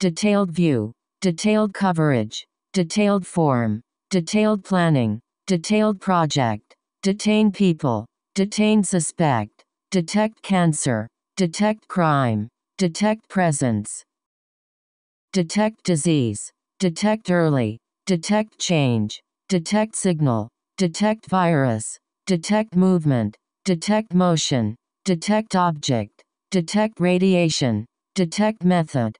detailed view, detailed coverage, detailed form, detailed planning, detailed project, detain people, detain suspect, detect cancer, detect crime, detect presence, detect disease, detect early, detect change, detect signal, detect virus, detect movement, detect motion, detect object, detect radiation, detect method,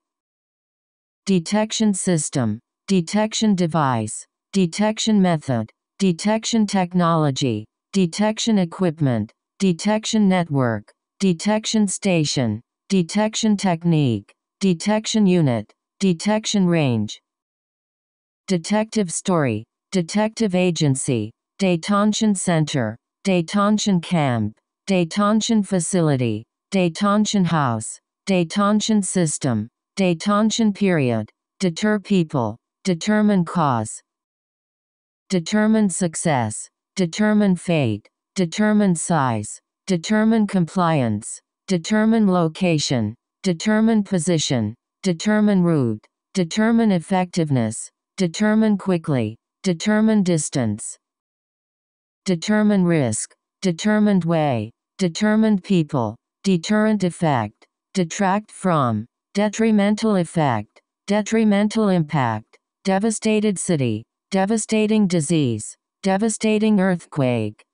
detection system, detection device, detection method, detection technology, detection equipment, detection network, detection station, detection technique, detection unit, detection range. Detective story, detective agency, detention center, detention camp, detention facility, detention house, detention system, Detention period. Deter people. Determine cause. Determine success. Determine fate. Determine size. Determine compliance. Determine location. Determine position. Determine route. Determine effectiveness. Determine quickly. Determine distance. Determine risk. Determined way. Determined people. Deterrent effect. Detract from. Detrimental effect. Detrimental impact. Devastated city. Devastating disease. Devastating earthquake.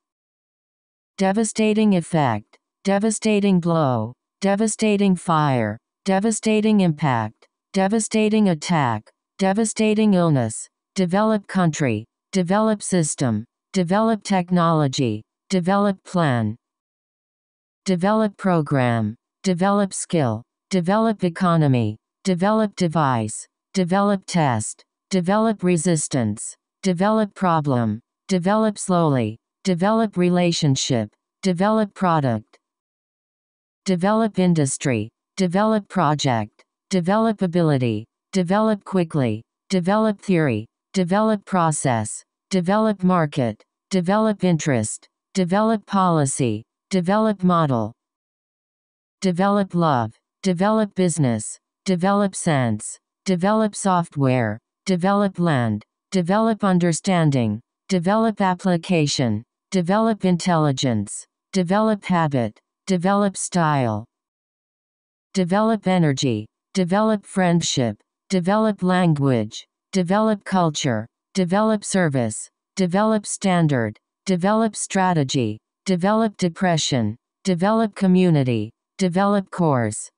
Devastating effect. Devastating blow. Devastating fire. Devastating impact. Devastating attack. Devastating illness. Develop country. Develop system. Develop technology. Develop plan. Develop program. Develop skill develop economy, develop device, develop test, develop resistance, develop problem, develop slowly, develop relationship, develop product, develop industry, develop project, develop ability, develop quickly, develop theory, develop process, develop market, develop interest, develop policy, develop model, develop love develop business, develop sense, develop software, develop land, develop understanding, develop application, develop intelligence, develop habit, develop style, develop energy, develop friendship, develop language, develop culture, develop service, develop standard, develop strategy, develop depression, develop community, develop course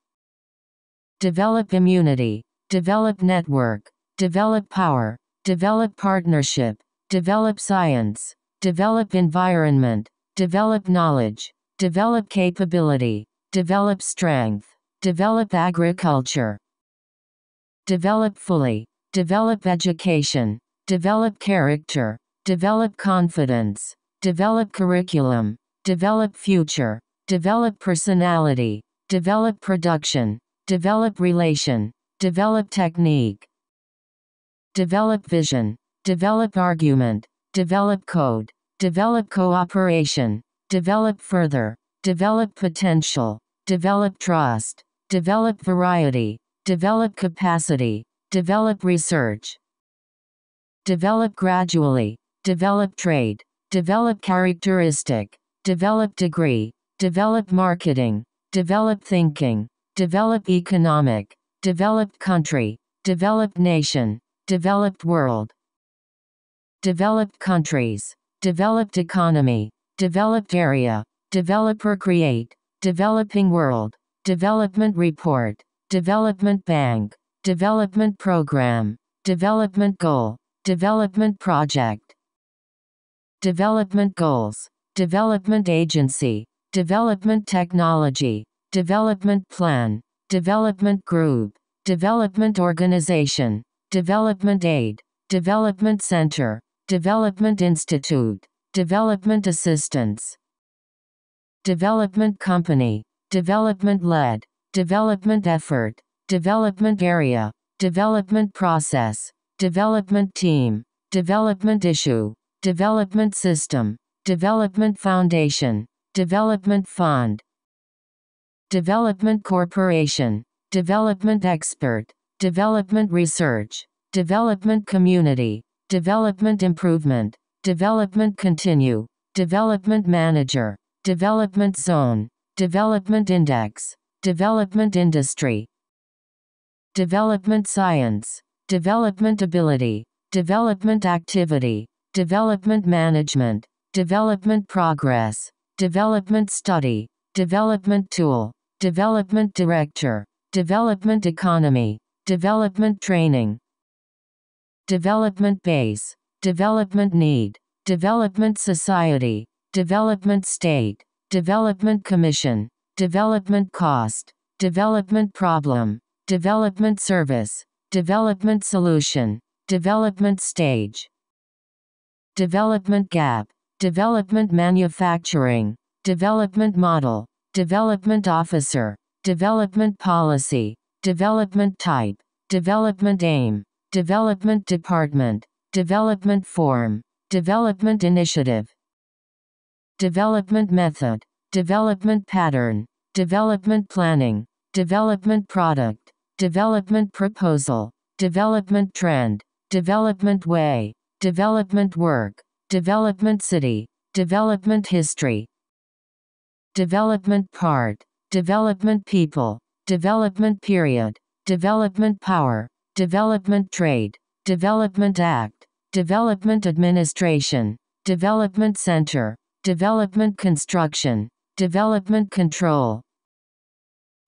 develop immunity, develop network, develop power, develop partnership, develop science, develop environment, develop knowledge, develop capability, develop strength, develop agriculture, develop fully, develop education, develop character, develop confidence, develop curriculum, develop future, develop personality, develop production, Develop relation. Develop technique. Develop vision. Develop argument. Develop code. Develop cooperation. Develop further. Develop potential. Develop trust. Develop variety. Develop capacity. Develop research. Develop gradually. Develop trade. Develop characteristic. Develop degree. Develop marketing. Develop thinking develop economic, developed country, developed nation, developed world, developed countries, developed economy, developed area, developer create, developing world, development report, development bank, development program, development goal, development project, development goals, development agency, development technology, Development Plan, Development Group, Development Organization, Development Aid, Development Center, Development Institute, Development Assistance, Development Company, Development Led, Development Effort, Development Area, Development Process, Development Team, Development Issue, Development System, Development Foundation, Development Fund, Development Corporation, Development Expert, Development Research, Development Community, Development Improvement, Development Continue, Development Manager, Development Zone, Development Index, Development Industry, Development Science, Development Ability, Development Activity, Development Management, Development Progress, Development Study, Development Tool, Development Director, Development Economy, Development Training, Development Base, Development Need, Development Society, Development State, Development Commission, Development Cost, Development Problem, Development Service, Development Solution, Development Stage, Development Gap, Development Manufacturing, Development Model, Development Officer, Development Policy, Development Type, Development Aim, Development Department, Development Form, Development Initiative, Development Method, Development Pattern, Development Planning, Development Product, Development Proposal, Development Trend, Development Way, Development Work, Development City, Development History, development part, development people, development period, development power, development trade, development act, development administration, development center, development construction, development control,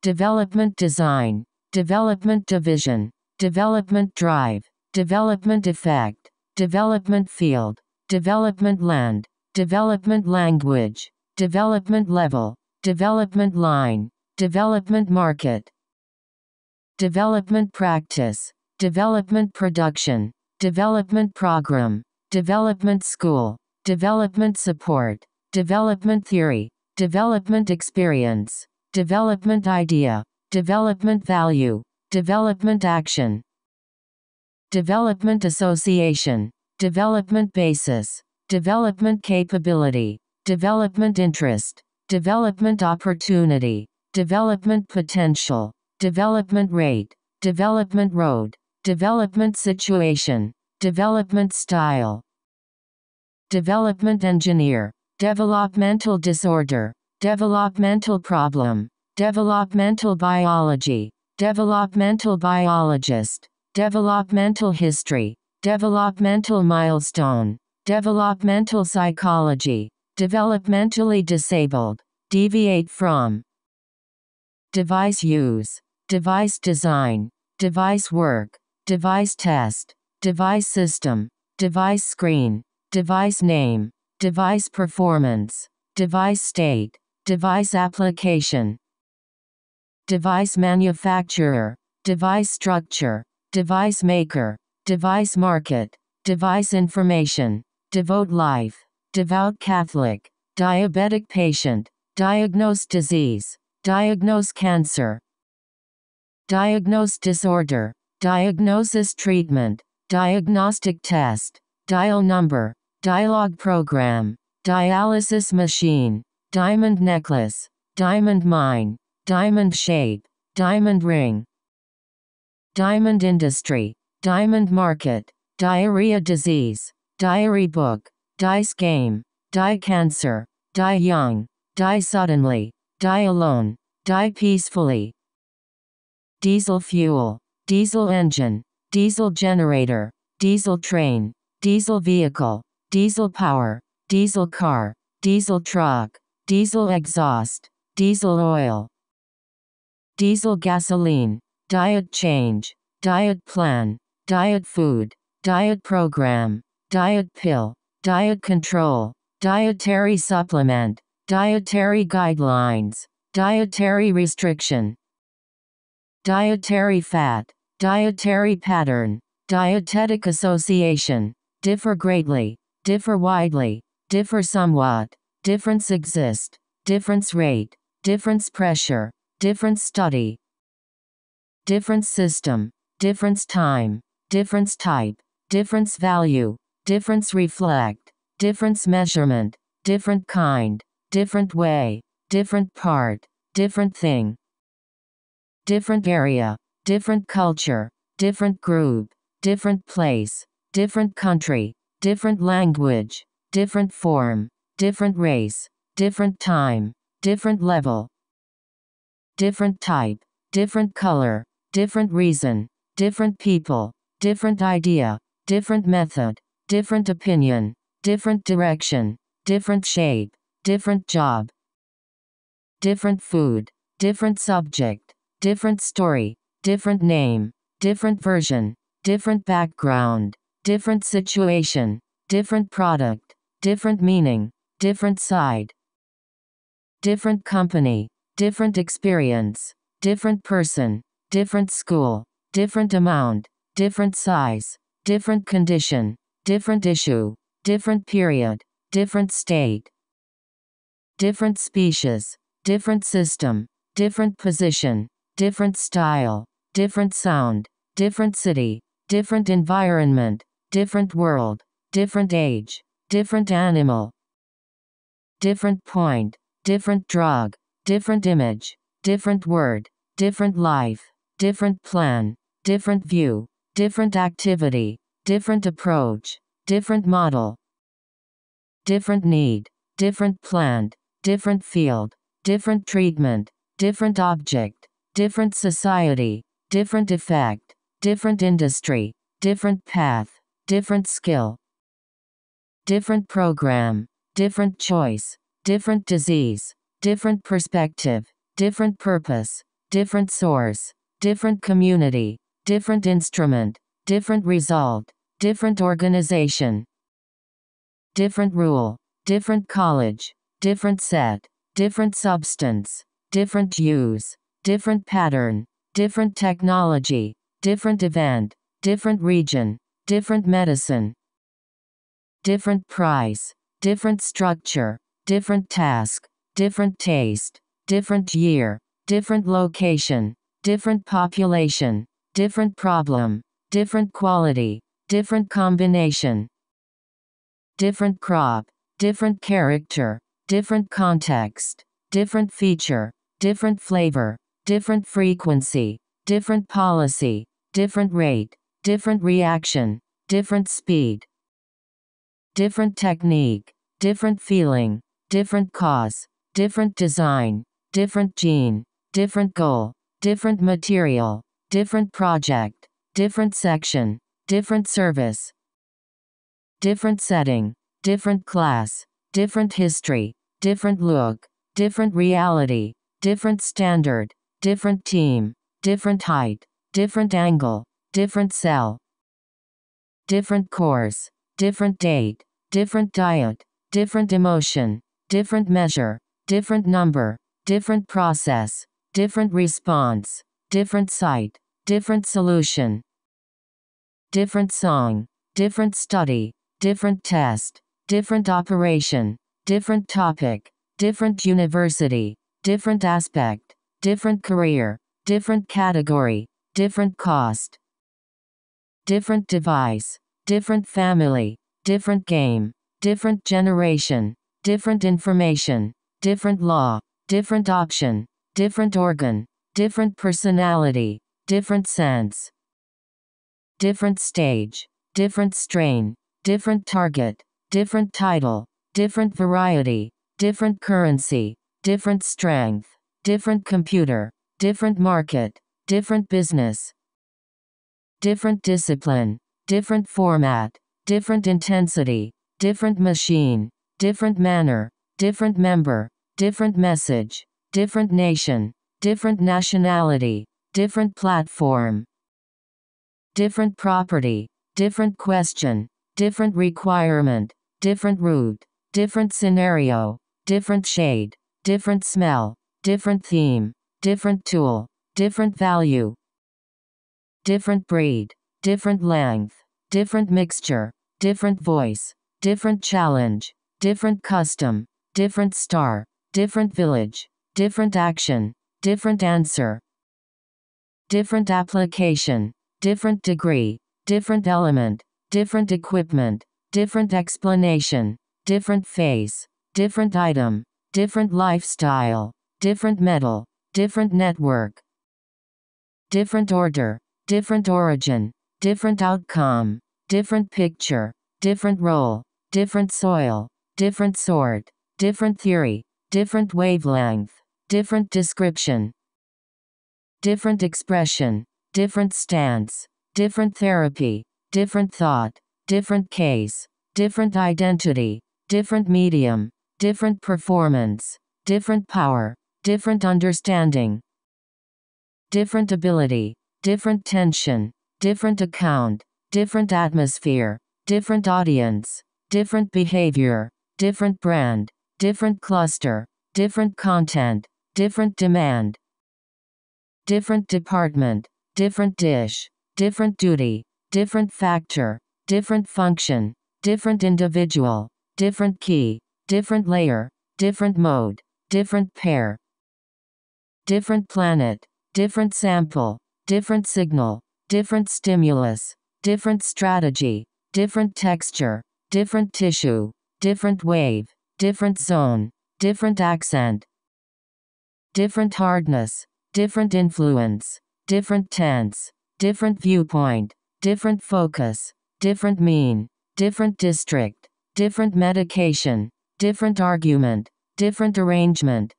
development design, development division, development drive, development effect, development field, development land, development language, development level, development line, development market, development practice, development production, development program, development school, development support, development theory, development experience, development idea, development value, development action, development association, development basis, development capability, development interest, development opportunity, development potential, development rate, development road, development situation, development style, development engineer, developmental disorder, developmental problem, developmental biology, developmental biologist, developmental history, developmental milestone, developmental psychology, Developmentally disabled. Deviate from. Device use. Device design. Device work. Device test. Device system. Device screen. Device name. Device performance. Device state. Device application. Device manufacturer. Device structure. Device maker. Device market. Device information. Devote life devout Catholic, diabetic patient, diagnose disease, diagnose cancer, diagnose disorder, diagnosis treatment, diagnostic test, dial number, dialogue program, dialysis machine, diamond necklace, diamond mine, diamond shape, diamond ring, diamond industry, diamond market, diarrhea disease, diary book, Die game, die cancer, die young, die suddenly, die alone, die peacefully. Diesel fuel, diesel engine, diesel generator, diesel train, diesel vehicle, diesel power, diesel car, diesel truck, diesel exhaust, diesel oil, diesel gasoline, diet change, diet plan, diet food, diet program, diet pill, diet control, dietary supplement, dietary guidelines, dietary restriction, dietary fat, dietary pattern, dietetic association, differ greatly, differ widely, differ somewhat, difference exist, difference rate, difference pressure, difference study, difference system, difference time, difference type, difference value, difference reflect, difference measurement, different kind, different way, different part, different thing, different area, different culture, different group, different place, different country, different language, different form, different race, different time, different level, different type, different color, different reason, different people, different idea, different method, different opinion, different direction, different shape, different job, different food, different subject, different story, different name, different version, different background, different situation, different product, different meaning, different side, different company, different experience, different person, different school, different amount, different size, different condition, different issue, different period, different state, different species, different system, different position, different style, different sound, different city, different environment, different world, different age, different animal, different point, different drug, different image, different word, different life, different plan, different view, different activity, Different approach. Different model. Different need. Different plant. Different field. Different treatment. Different object. Different society. Different effect. Different industry. Different path. Different skill. Different program. Different choice. Different disease. Different perspective. Different purpose. Different source. Different community. Different instrument. Different result different organization, different rule, different college, different set, different substance, different use, different pattern, different technology, different event, different region, different medicine, different price, different structure, different task, different taste, different year, different location, different population, different problem, different quality, different combination, different crop, different character, different context, different feature, different flavor, different frequency, different policy, different rate, different reaction, different speed, different technique, different feeling, different cause, different design, different gene, different goal, different material, different project, different section, different service, different setting, different class, different history, different look, different reality, different standard, different team, different height, different angle, different cell, different course, different date, different diet, different emotion, different measure, different number, different process, different response, different site, different solution, different song, different study, different test, different operation, different topic, different university, different aspect, different career, different category, different cost, different device, different family, different game, different generation, different information, different law, different option, different organ, different personality, different sense different stage, different strain, different target, different title, different variety, different currency, different strength, different computer, different market, different business, different discipline, different format, different intensity, different machine, different manner, different member, different message, different nation, different nationality, different platform, different property, different question, different requirement, different route, different scenario, different shade, different smell, different theme, different tool, different value, different breed, different length, different mixture, different voice, different challenge, different custom, different star, different village, different action, different answer, different application, different degree, different element, different equipment, different explanation, different phase, different item, different lifestyle, different metal, different network, different order, different origin, different outcome, different picture, different role, different soil, different sort, different theory, different wavelength, different description, different expression, different stance, different therapy, different thought, different case, different identity, different medium, different performance, different power, different understanding, different ability, different tension, different account, different atmosphere, different audience, different behavior, different brand, different cluster, different content, different demand, different department, different dish, different duty, different factor, different function, different individual, different key, different layer, different mode, different pair, different planet, different sample, different signal, different stimulus, different strategy, different texture, different tissue, different wave, different zone, different accent, different hardness, different influence, different tense, different viewpoint, different focus, different mean, different district, different medication, different argument, different arrangement,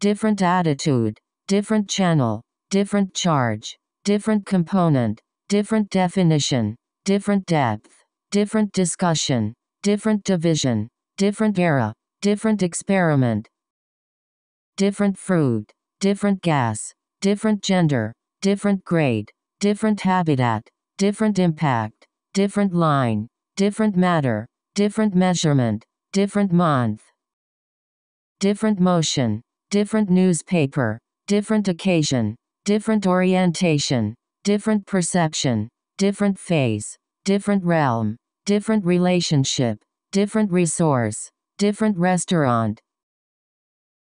different attitude, different channel, different charge, different component, different definition, different depth, different discussion, different division, different era, different experiment, different food, different gas, different gender, different grade, different habitat, different impact, different line, different matter, different measurement, different month, different motion, different newspaper, different occasion, different orientation, different perception, different phase, different realm, different relationship, different resource, different restaurant,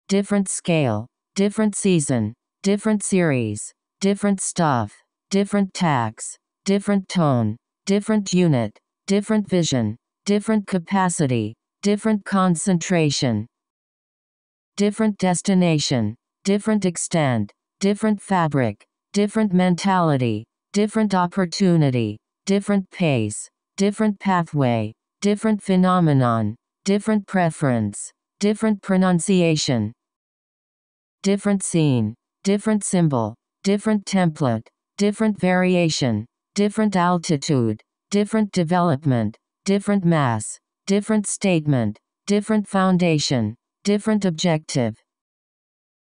different scale, different season, Different series. Different stuff. Different tax. Different tone. Different unit. Different vision. Different capacity. Different concentration. Different destination. Different extent. Different fabric. Different mentality. Different opportunity. Different pace. Different pathway. Different phenomenon. Different preference. Different pronunciation. Different scene different symbol, different template, different variation, different altitude, different development, different mass, different statement, different foundation, different objective,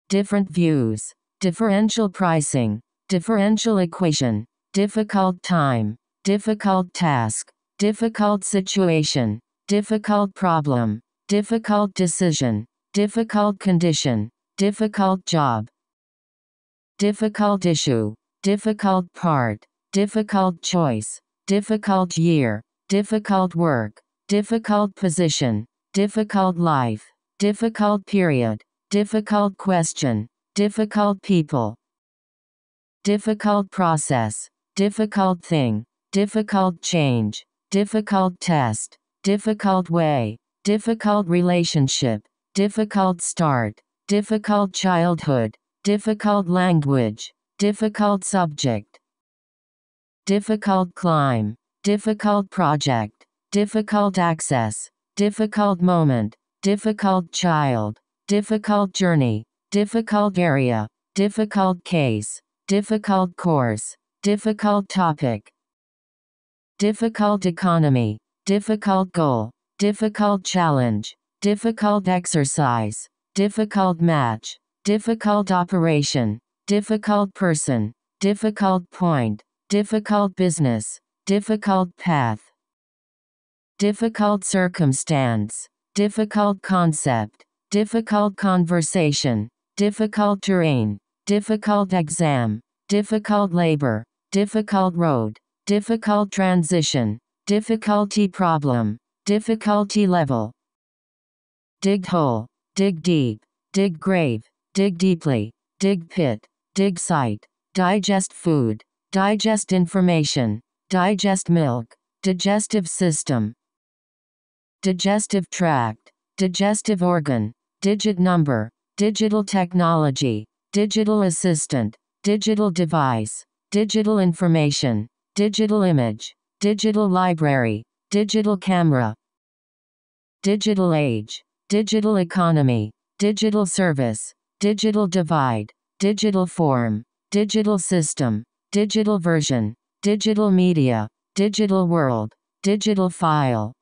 different views, differential pricing, differential equation, difficult time, difficult task, difficult situation, difficult problem, difficult decision, difficult condition, difficult job, Difficult issue. Difficult part. Difficult choice. Difficult year. Difficult work. Difficult position. Difficult life. Difficult period. Difficult question. Difficult people. Difficult process. Difficult thing. Difficult change. Difficult test. Difficult way. Difficult relationship. Difficult start. Difficult childhood. Difficult language. Difficult subject. Difficult climb. Difficult project. Difficult access. Difficult moment. Difficult child. Difficult journey. Difficult area. Difficult case. Difficult course. Difficult topic. Difficult economy. Difficult goal. Difficult challenge. Difficult exercise. Difficult match. Difficult operation. Difficult person. Difficult point. Difficult business. Difficult path. Difficult circumstance. Difficult concept. Difficult conversation. Difficult terrain. Difficult exam. Difficult labor. Difficult road. Difficult transition. Difficulty problem. Difficulty level. Dig hole. Dig deep. Dig grave dig deeply, dig pit, dig site, digest food, digest information, digest milk, digestive system, digestive tract, digestive organ, digit number, digital technology, digital assistant, digital device, digital information, digital image, digital library, digital camera, digital age, digital economy, digital service, digital divide, digital form, digital system, digital version, digital media, digital world, digital file,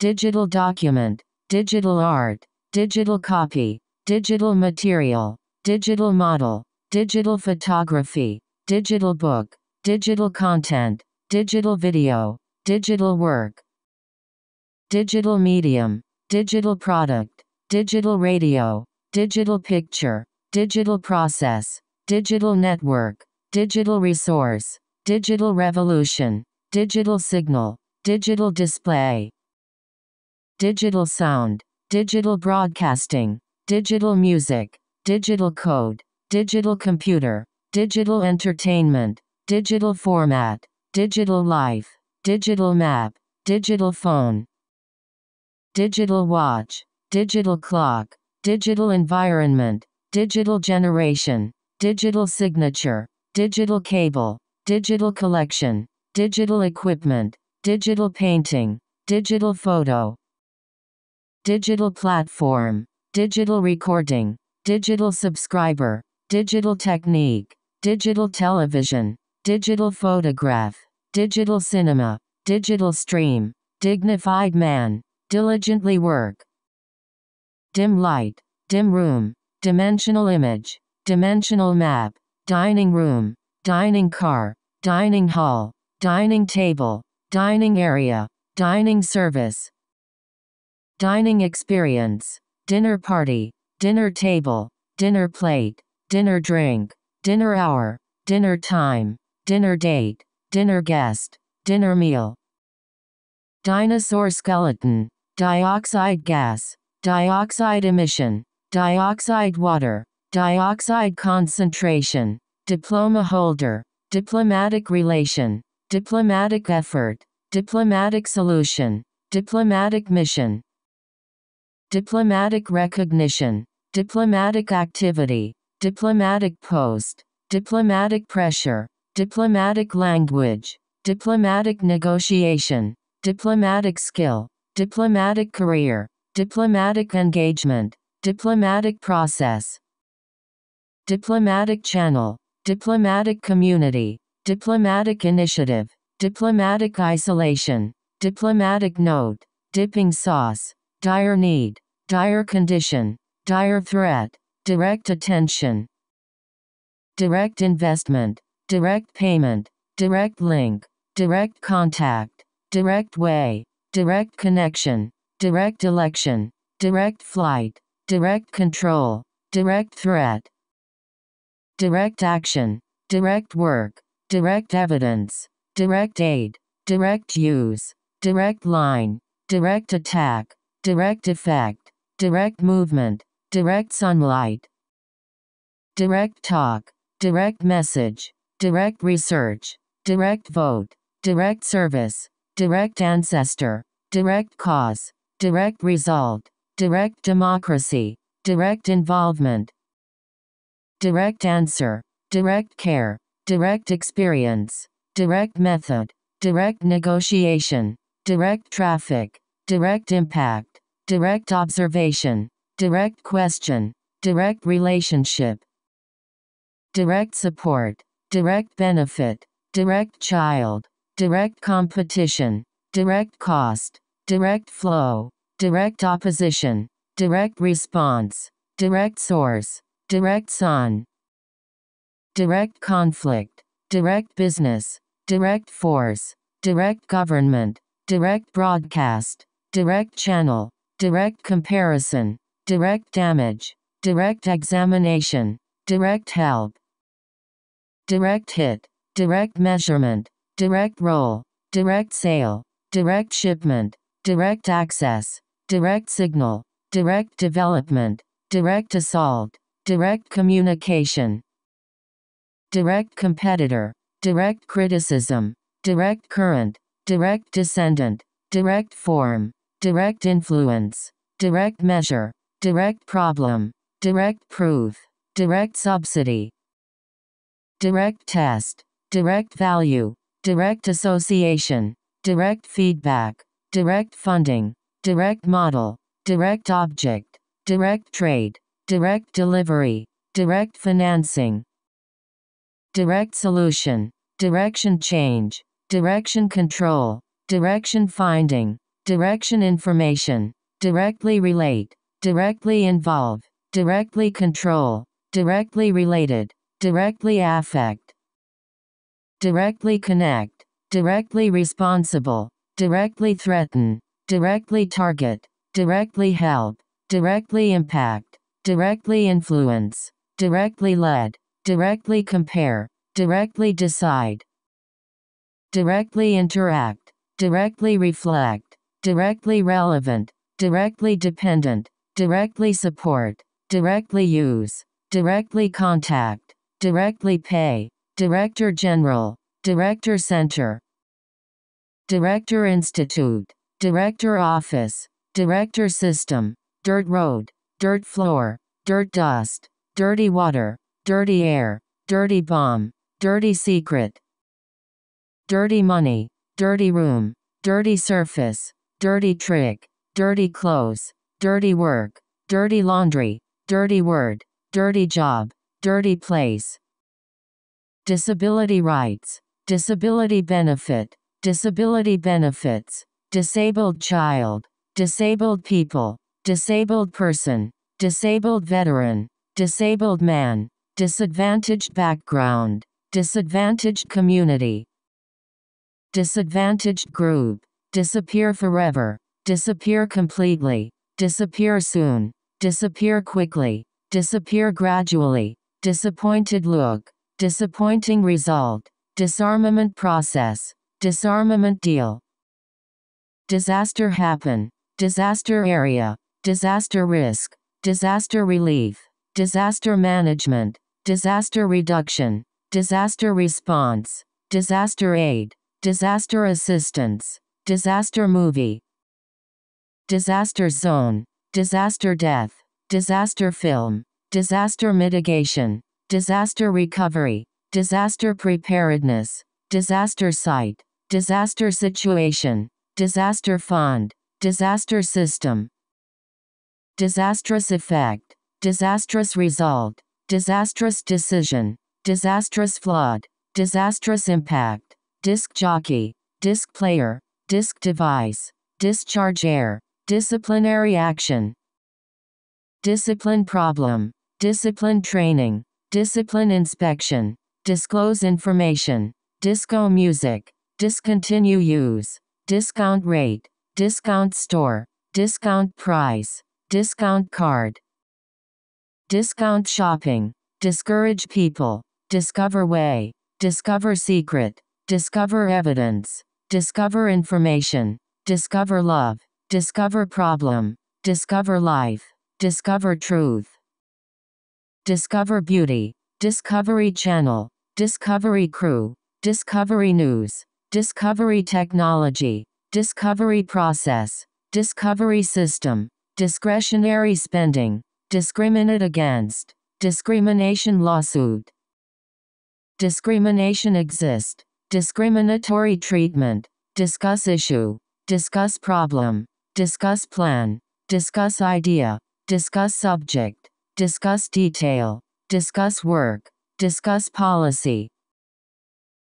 digital document, digital art, digital copy, digital material, digital model, digital photography, digital book, digital content, digital video, digital work, digital medium, digital product, digital radio, digital picture, digital process, digital network, digital resource, digital revolution, digital signal, digital display, digital sound, digital broadcasting, digital music, digital code, digital computer, digital entertainment, digital format, digital life, digital map, digital phone, digital watch, digital clock, digital environment, digital generation, digital signature, digital cable, digital collection, digital equipment, digital painting, digital photo, digital platform, digital recording, digital subscriber, digital technique, digital television, digital photograph, digital cinema, digital stream, dignified man, diligently work, dim light, dim room, dimensional image, dimensional map, dining room, dining car, dining hall, dining table, dining area, dining service, dining experience, dinner party, dinner table, dinner plate, dinner drink, dinner hour, dinner time, dinner date, dinner guest, dinner meal. Dinosaur skeleton, dioxide gas, dioxide emission, dioxide water, dioxide concentration, diploma holder, diplomatic relation, diplomatic effort, diplomatic solution, diplomatic mission, diplomatic recognition, diplomatic activity, diplomatic post, diplomatic pressure, diplomatic language, diplomatic negotiation, diplomatic skill, diplomatic career, Diplomatic engagement. Diplomatic process. Diplomatic channel. Diplomatic community. Diplomatic initiative. Diplomatic isolation. Diplomatic note. Dipping sauce. Dire need. Dire condition. Dire threat. Direct attention. Direct investment. Direct payment. Direct link. Direct contact. Direct way. Direct connection direct election, direct flight, direct control, direct threat, direct action, direct work, direct evidence, direct aid, direct use, direct line, direct attack, direct effect, direct movement, direct sunlight, direct talk, direct message, direct research, direct vote, direct service, direct ancestor, direct cause, direct result, direct democracy, direct involvement, direct answer, direct care, direct experience, direct method, direct negotiation, direct traffic, direct impact, direct observation, direct question, direct relationship, direct support, direct benefit, direct child, direct competition, direct cost, direct flow, direct opposition, direct response, direct source, direct sun, direct conflict, direct business, direct force, direct government, direct broadcast, direct channel, direct comparison, direct damage, direct examination, direct help, direct hit, direct measurement, direct roll, direct sale, direct shipment, direct access, direct signal, direct development, direct assault, direct communication, direct competitor, direct criticism, direct current, direct descendant, direct form, direct influence, direct measure, direct problem, direct proof, direct subsidy, direct test, direct value, direct association, direct feedback, direct funding, direct model, direct object, direct trade, direct delivery, direct financing, direct solution, direction change, direction control, direction finding, direction information, directly relate, directly involve, directly control, directly related, directly affect, directly connect, directly responsible, directly threaten, directly target, directly help, directly impact, directly influence, directly lead, directly compare, directly decide, directly interact, directly reflect, directly relevant, directly dependent, directly support, directly use, directly contact, directly pay, director general, director center, Director Institute, Director Office, Director System, Dirt Road, Dirt Floor, Dirt Dust, Dirty Water, Dirty Air, Dirty Bomb, Dirty Secret, Dirty Money, Dirty Room, Dirty Surface, Dirty Trick, Dirty Clothes, Dirty Work, Dirty Laundry, Dirty Word, Dirty Job, Dirty Place. Disability Rights, Disability Benefit, disability benefits, disabled child, disabled people, disabled person, disabled veteran, disabled man, disadvantaged background, disadvantaged community, disadvantaged group, disappear forever, disappear completely, disappear soon, disappear quickly, disappear gradually, disappointed look, disappointing result, disarmament process, Disarmament deal. Disaster happen. Disaster area. Disaster risk. Disaster relief. Disaster management. Disaster reduction. Disaster response. Disaster aid. Disaster assistance. Disaster movie. Disaster zone. Disaster death. Disaster film. Disaster mitigation. Disaster recovery. Disaster preparedness. Disaster site disaster situation, disaster fund, disaster system, disastrous effect, disastrous result, disastrous decision, disastrous flood, disastrous impact, disc jockey, disc player, disc device, discharge air, disciplinary action, discipline problem, discipline training, discipline inspection, disclose information, disco music, Discontinue use. Discount rate. Discount store. Discount price. Discount card. Discount shopping. Discourage people. Discover way. Discover secret. Discover evidence. Discover information. Discover love. Discover problem. Discover life. Discover truth. Discover beauty. Discovery Channel. Discovery Crew. Discovery News. Discovery technology, discovery process, discovery system, discretionary spending, discriminate against, discrimination lawsuit. Discrimination exist, discriminatory treatment, discuss issue, discuss problem, discuss plan, discuss idea, discuss subject, discuss detail, discuss work, discuss policy,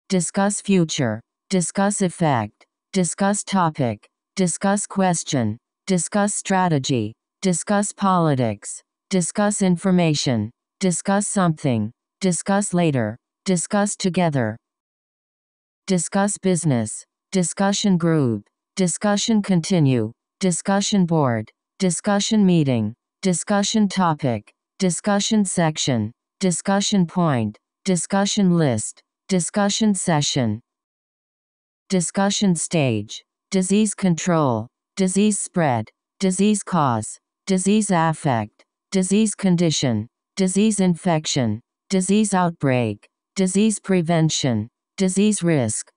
discuss future, discuss effect, discuss topic, discuss question, discuss strategy, discuss politics, discuss information, discuss something, discuss later, discuss together, discuss business, discussion group, discussion continue, discussion board, discussion meeting, discussion topic, discussion section, discussion point, discussion list, discussion session, Discussion stage. Disease control. Disease spread. Disease cause. Disease affect. Disease condition. Disease infection. Disease outbreak. Disease prevention. Disease risk.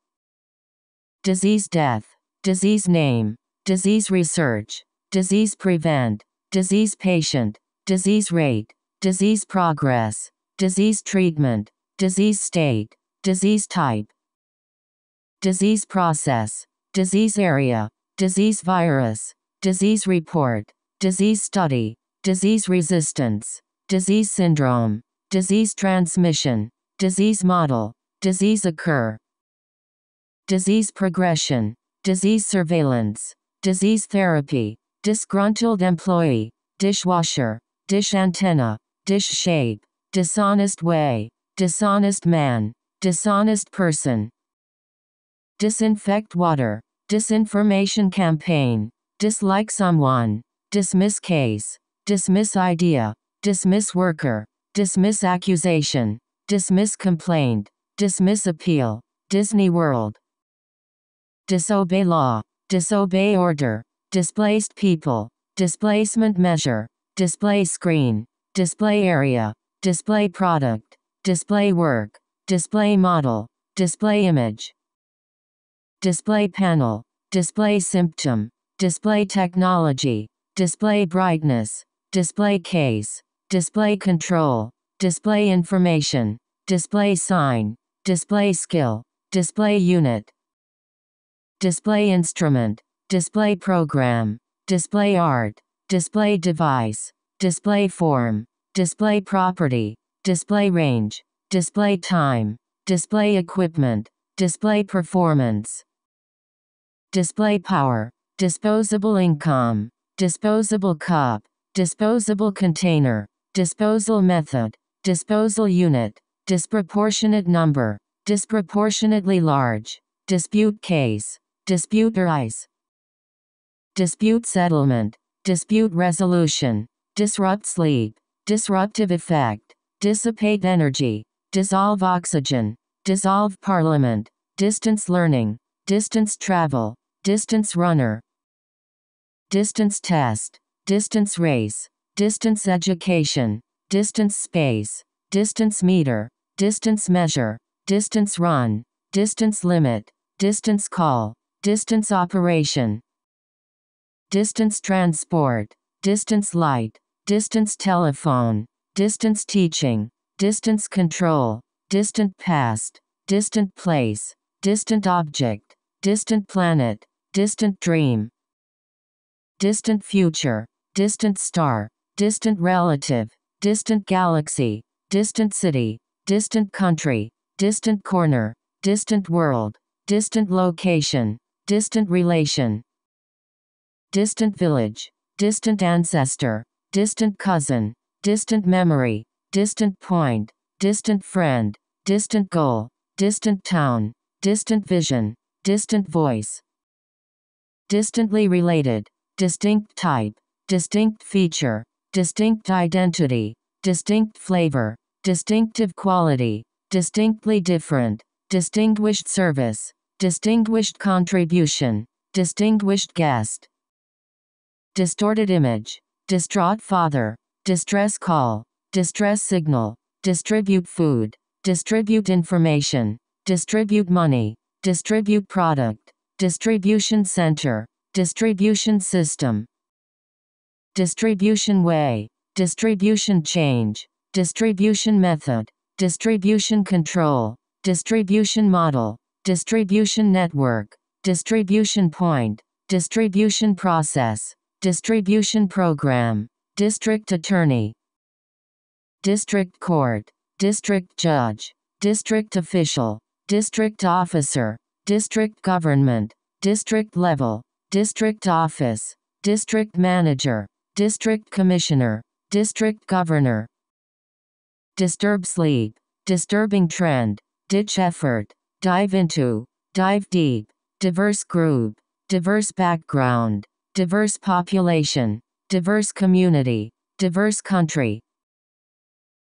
Disease death. Disease name. Disease research. Disease prevent. Disease patient. Disease rate. Disease progress. Disease treatment. Disease state. Disease type disease process, disease area, disease virus, disease report, disease study, disease resistance, disease syndrome, disease transmission, disease model, disease occur, disease progression, disease surveillance, disease therapy, disgruntled employee, dishwasher, dish antenna, dish shape, dishonest way, dishonest man, dishonest person, Disinfect water. Disinformation campaign. Dislike someone. Dismiss case. Dismiss idea. Dismiss worker. Dismiss accusation. Dismiss complaint. Dismiss appeal. Disney World. Disobey law. Disobey order. Displaced people. Displacement measure. Display screen. Display area. Display product. Display work. Display model. Display image display panel, display symptom, display technology, display brightness, display case, display control, display information, display sign, display skill, display unit, display instrument, display program, display art, display device, display form, display property, display range, display time, display equipment, display performance, display power, disposable income, disposable cup, disposable container, disposal method, disposal unit, disproportionate number, disproportionately large, dispute case, Dispute arise, dispute settlement, dispute resolution, disrupt sleep, disruptive effect, dissipate energy, dissolve oxygen, dissolve parliament, distance learning, distance travel, distance runner, distance test, distance race, distance education, distance space, distance meter, distance measure, distance run, distance limit, distance call, distance operation, distance transport, distance light, distance telephone, distance teaching, distance control, distant past, distant place, distant object, distant planet, distant dream, distant future, distant star, distant relative, distant galaxy, distant city, distant country, distant corner, distant world, distant location, distant relation, distant village, distant ancestor, distant cousin, distant memory, distant point, distant friend, distant goal, distant town, distant vision, distant voice. Distantly related, distinct type, distinct feature, distinct identity, distinct flavor, distinctive quality, distinctly different, distinguished service, distinguished contribution, distinguished guest. Distorted image, distraught father, distress call, distress signal, distribute food, distribute information, distribute money, distribute product, distribution center, distribution system, distribution way, distribution change, distribution method, distribution control, distribution model, distribution network, distribution point, distribution process, distribution program, district attorney, district court, district judge, district official, district officer, district government, district level, district office, district manager, district commissioner, district governor. Disturb sleep, disturbing trend, ditch effort, dive into, dive deep, diverse group, diverse background, diverse population, diverse community, diverse country,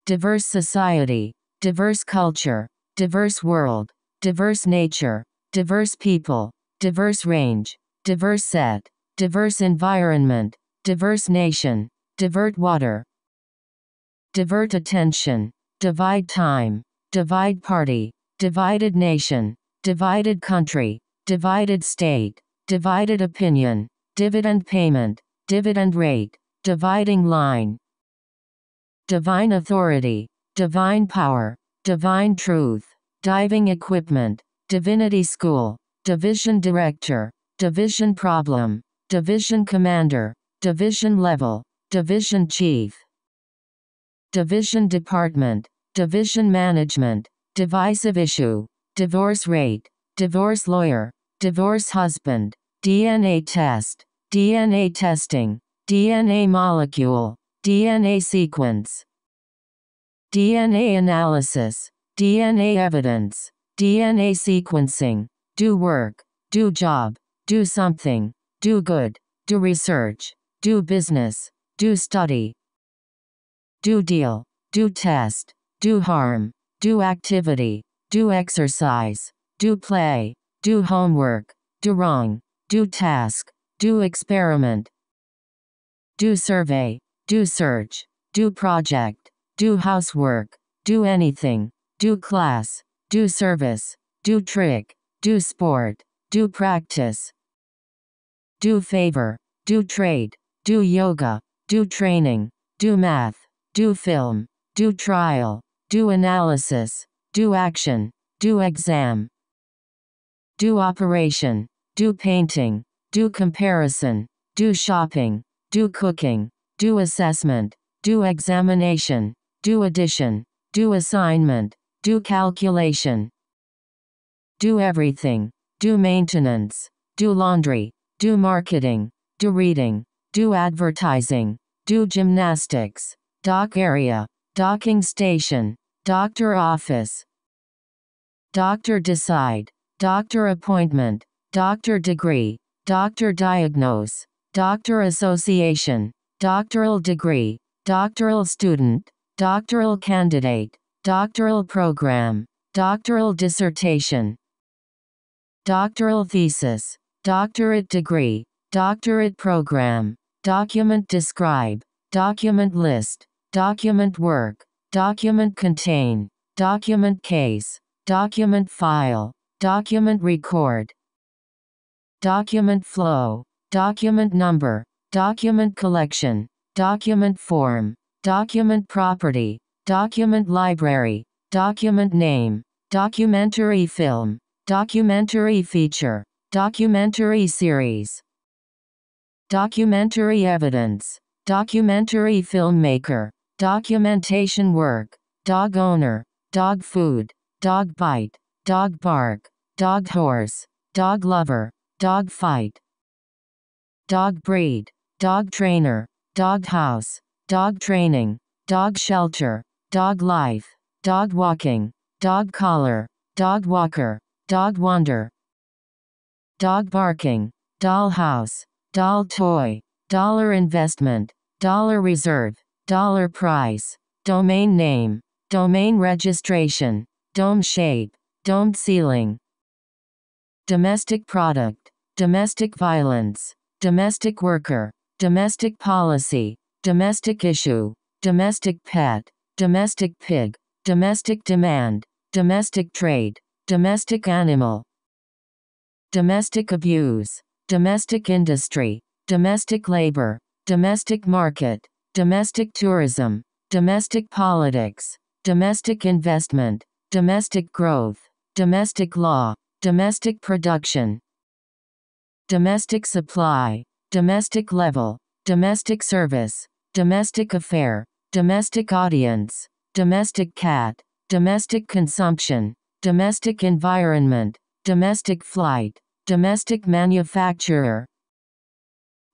diverse society, diverse culture, diverse world, diverse nature, diverse people, diverse range, diverse set, diverse environment, diverse nation, divert water, divert attention, divide time, divide party, divided nation, divided country, divided state, divided opinion, dividend payment, dividend rate, dividing line, divine authority, divine power, Divine Truth, Diving Equipment, Divinity School, Division Director, Division Problem, Division Commander, Division Level, Division Chief, Division Department, Division Management, Divisive Issue, Divorce Rate, Divorce Lawyer, Divorce Husband, DNA Test, DNA Testing, DNA Molecule, DNA Sequence, DNA analysis, DNA evidence, DNA sequencing, do work, do job, do something, do good, do research, do business, do study, do deal, do test, do harm, do activity, do exercise, do play, do homework, do wrong, do task, do experiment, do survey, do search, do project, do housework, do anything, do class, do service, do trick, do sport, do practice, do favor, do trade, do yoga, do training, do math, do film, do trial, do analysis, do action, do exam, do operation, do painting, do comparison, do shopping, do cooking, do assessment, do examination, do addition, do assignment, do calculation, do everything, do maintenance, do laundry, do marketing, do reading, do advertising, do gymnastics, dock area, docking station, doctor office, doctor decide, doctor appointment, doctor degree, doctor diagnose, doctor association, doctoral degree, doctoral student, Doctoral candidate. Doctoral program. Doctoral dissertation. Doctoral thesis. Doctorate degree. Doctorate program. Document describe. Document list. Document work. Document contain. Document case. Document file. Document record. Document flow. Document number. Document collection. Document form document property, document library, document name, documentary film, documentary feature, documentary series, documentary evidence, documentary filmmaker, documentation work, dog owner, dog food, dog bite, dog bark, dog horse, dog lover, dog fight, dog breed, dog trainer, dog house, dog training, dog shelter, dog life, dog walking, dog collar, dog walker, dog wander, dog barking, dollhouse, doll toy, dollar investment, dollar reserve, dollar price, domain name, domain registration, dome shape, domed ceiling, domestic product, domestic violence, domestic worker, domestic policy, domestic issue, domestic pet, domestic pig, domestic demand, domestic trade, domestic animal, domestic abuse, domestic industry, domestic labor, domestic market, domestic tourism, domestic politics, domestic investment, domestic growth, domestic law, domestic production, domestic supply, domestic level, domestic service, domestic affair, domestic audience, domestic cat, domestic consumption, domestic environment, domestic flight, domestic manufacturer,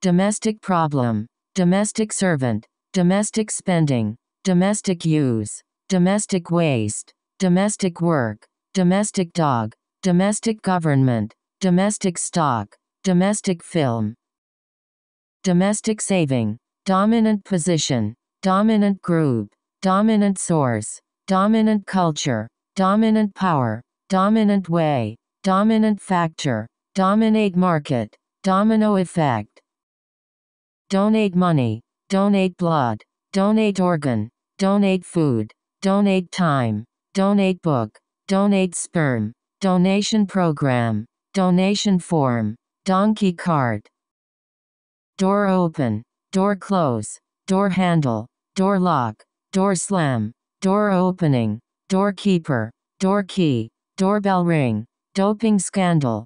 domestic problem, domestic servant, domestic spending, domestic use, domestic waste, domestic work, domestic dog, domestic government, domestic stock, domestic film, domestic saving, Dominant position. Dominant group. Dominant source. Dominant culture. Dominant power. Dominant way. Dominant factor. Dominate market. Domino effect. Donate money. Donate blood. Donate organ. Donate food. Donate time. Donate book. Donate sperm. Donation program. Donation form. Donkey card. Door open door close, door handle, door lock, door slam, door opening, doorkeeper, door key, doorbell ring, doping scandal,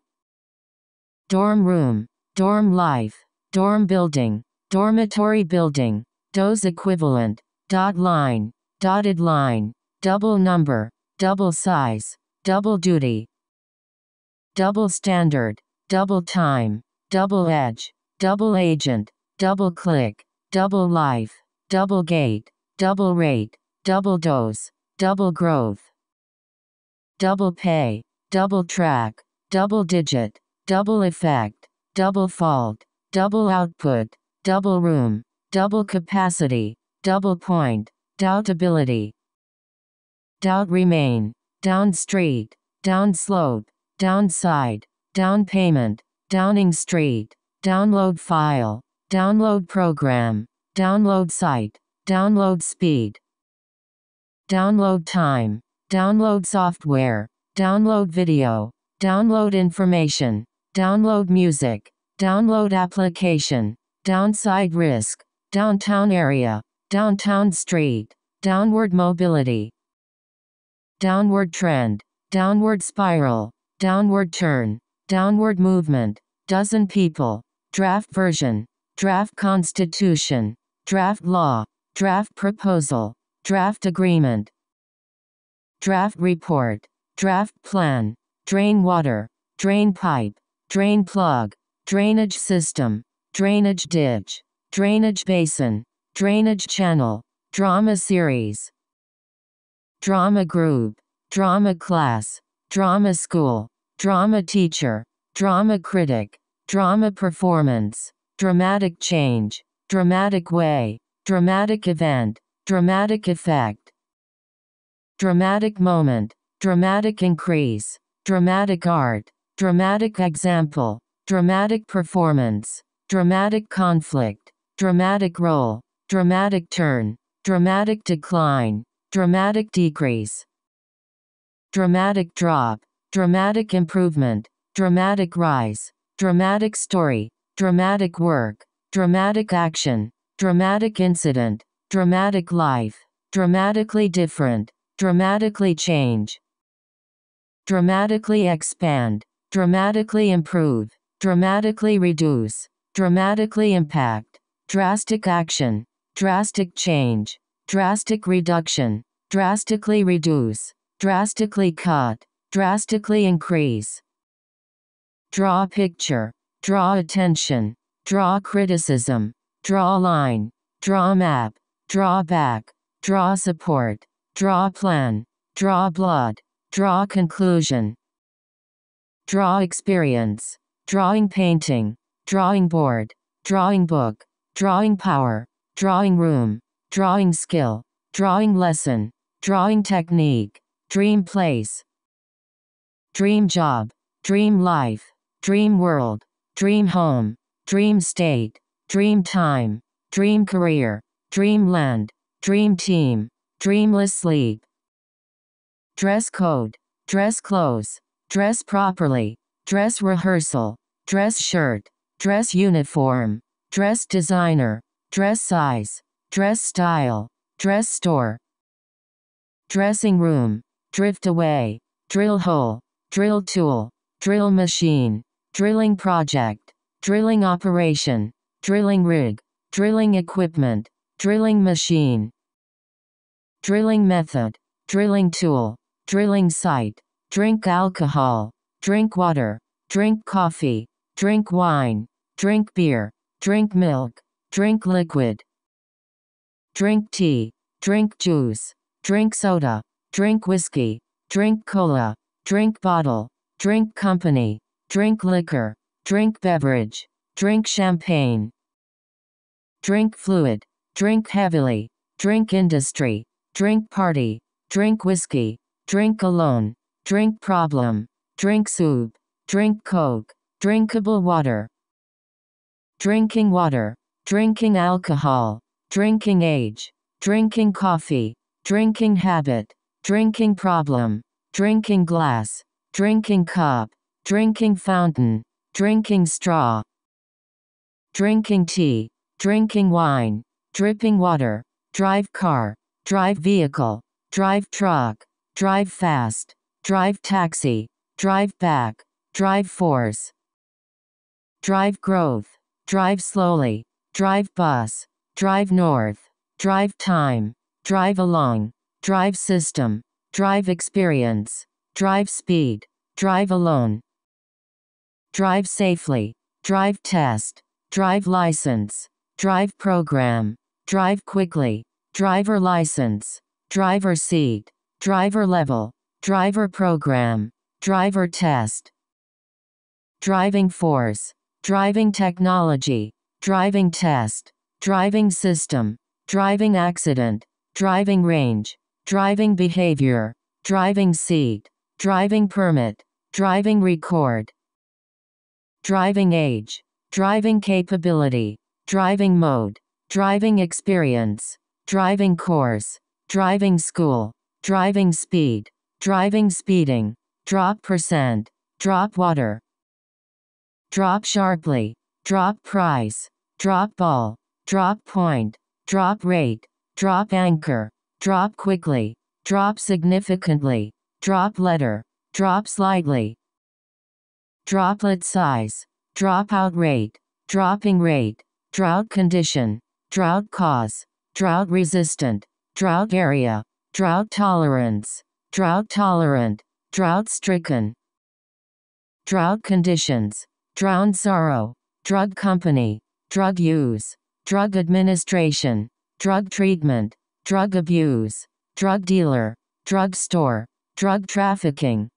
dorm room, dorm life, dorm building, dormitory building, dose equivalent, dot line, dotted line, double number, double size, double duty, double standard, double time, double edge, double agent, double click, double life, double gate, double rate, double dose, double growth, double pay, double track, double digit, double effect, double fault, double output, double room, double capacity, double point, doubtability, doubt remain, down street, down slope, downside, down payment, downing street, download file, Download program. Download site. Download speed. Download time. Download software. Download video. Download information. Download music. Download application. Downside risk. Downtown area. Downtown street. Downward mobility. Downward trend. Downward spiral. Downward turn. Downward movement. Dozen people. Draft version draft constitution, draft law, draft proposal, draft agreement, draft report, draft plan, drain water, drain pipe, drain plug, drainage system, drainage ditch, drainage basin, drainage channel, drama series, drama group, drama class, drama school, drama teacher, drama critic, drama performance dramatic change, dramatic way, dramatic event, dramatic effect, dramatic moment, dramatic increase, dramatic art, dramatic example, dramatic performance, dramatic conflict, dramatic role, dramatic turn, dramatic decline, dramatic decrease, dramatic drop, dramatic improvement, dramatic rise, dramatic story, dramatic work, dramatic action, dramatic incident, dramatic life, dramatically different, dramatically change, dramatically expand, dramatically improve, dramatically reduce, dramatically impact, drastic action, drastic change, drastic reduction, drastically reduce, drastically cut, drastically increase. Draw picture, draw attention, draw criticism, draw line, draw map, draw back, draw support, draw plan, draw blood, draw conclusion, draw experience, drawing painting, drawing board, drawing book, drawing power, drawing room, drawing skill, drawing lesson, drawing technique, dream place, dream job, dream life, dream world, dream home, dream state, dream time, dream career, dream land, dream team, dreamless sleep. Dress code, dress clothes, dress properly, dress rehearsal, dress shirt, dress uniform, dress designer, dress size, dress style, dress store. Dressing room, drift away, drill hole, drill tool, drill machine, drilling project, drilling operation, drilling rig, drilling equipment, drilling machine, drilling method, drilling tool, drilling site, drink alcohol, drink water, drink coffee, drink wine, drink beer, drink milk, drink liquid, drink tea, drink juice, drink soda, drink whiskey, drink cola, drink bottle, drink company, Drink liquor. Drink beverage. Drink champagne. Drink fluid. Drink heavily. Drink industry. Drink party. Drink whiskey. Drink alone. Drink problem. Drink soup. Drink coke. Drinkable water. Drinking water. Drinking alcohol. Drinking age. Drinking coffee. Drinking habit. Drinking problem. Drinking glass. Drinking cup drinking fountain, drinking straw, drinking tea, drinking wine, dripping water, drive car, drive vehicle, drive truck, drive fast, drive taxi, drive back, drive force, drive growth, drive slowly, drive bus, drive north, drive time, drive along, drive system, drive experience, drive speed, drive alone, Drive Safely, Drive Test, Drive License, Drive Program, Drive Quickly, Driver License, Driver Seat, Driver Level, Driver Program, Driver Test. Driving Force, Driving Technology, Driving Test, Driving System, Driving Accident, Driving Range, Driving Behavior, Driving Seat, Driving Permit, Driving Record, driving age, driving capability, driving mode, driving experience, driving course, driving school, driving speed, driving speeding, drop percent, drop water, drop sharply, drop price, drop ball, drop point, drop rate, drop anchor, drop quickly, drop significantly, drop letter, drop slightly, droplet size, dropout rate, dropping rate, drought condition, drought cause, drought resistant, drought area, drought tolerance, drought tolerant, drought stricken, drought conditions, drowned sorrow, drug company, drug use, drug administration, drug treatment, drug abuse, drug dealer, drug store, drug trafficking,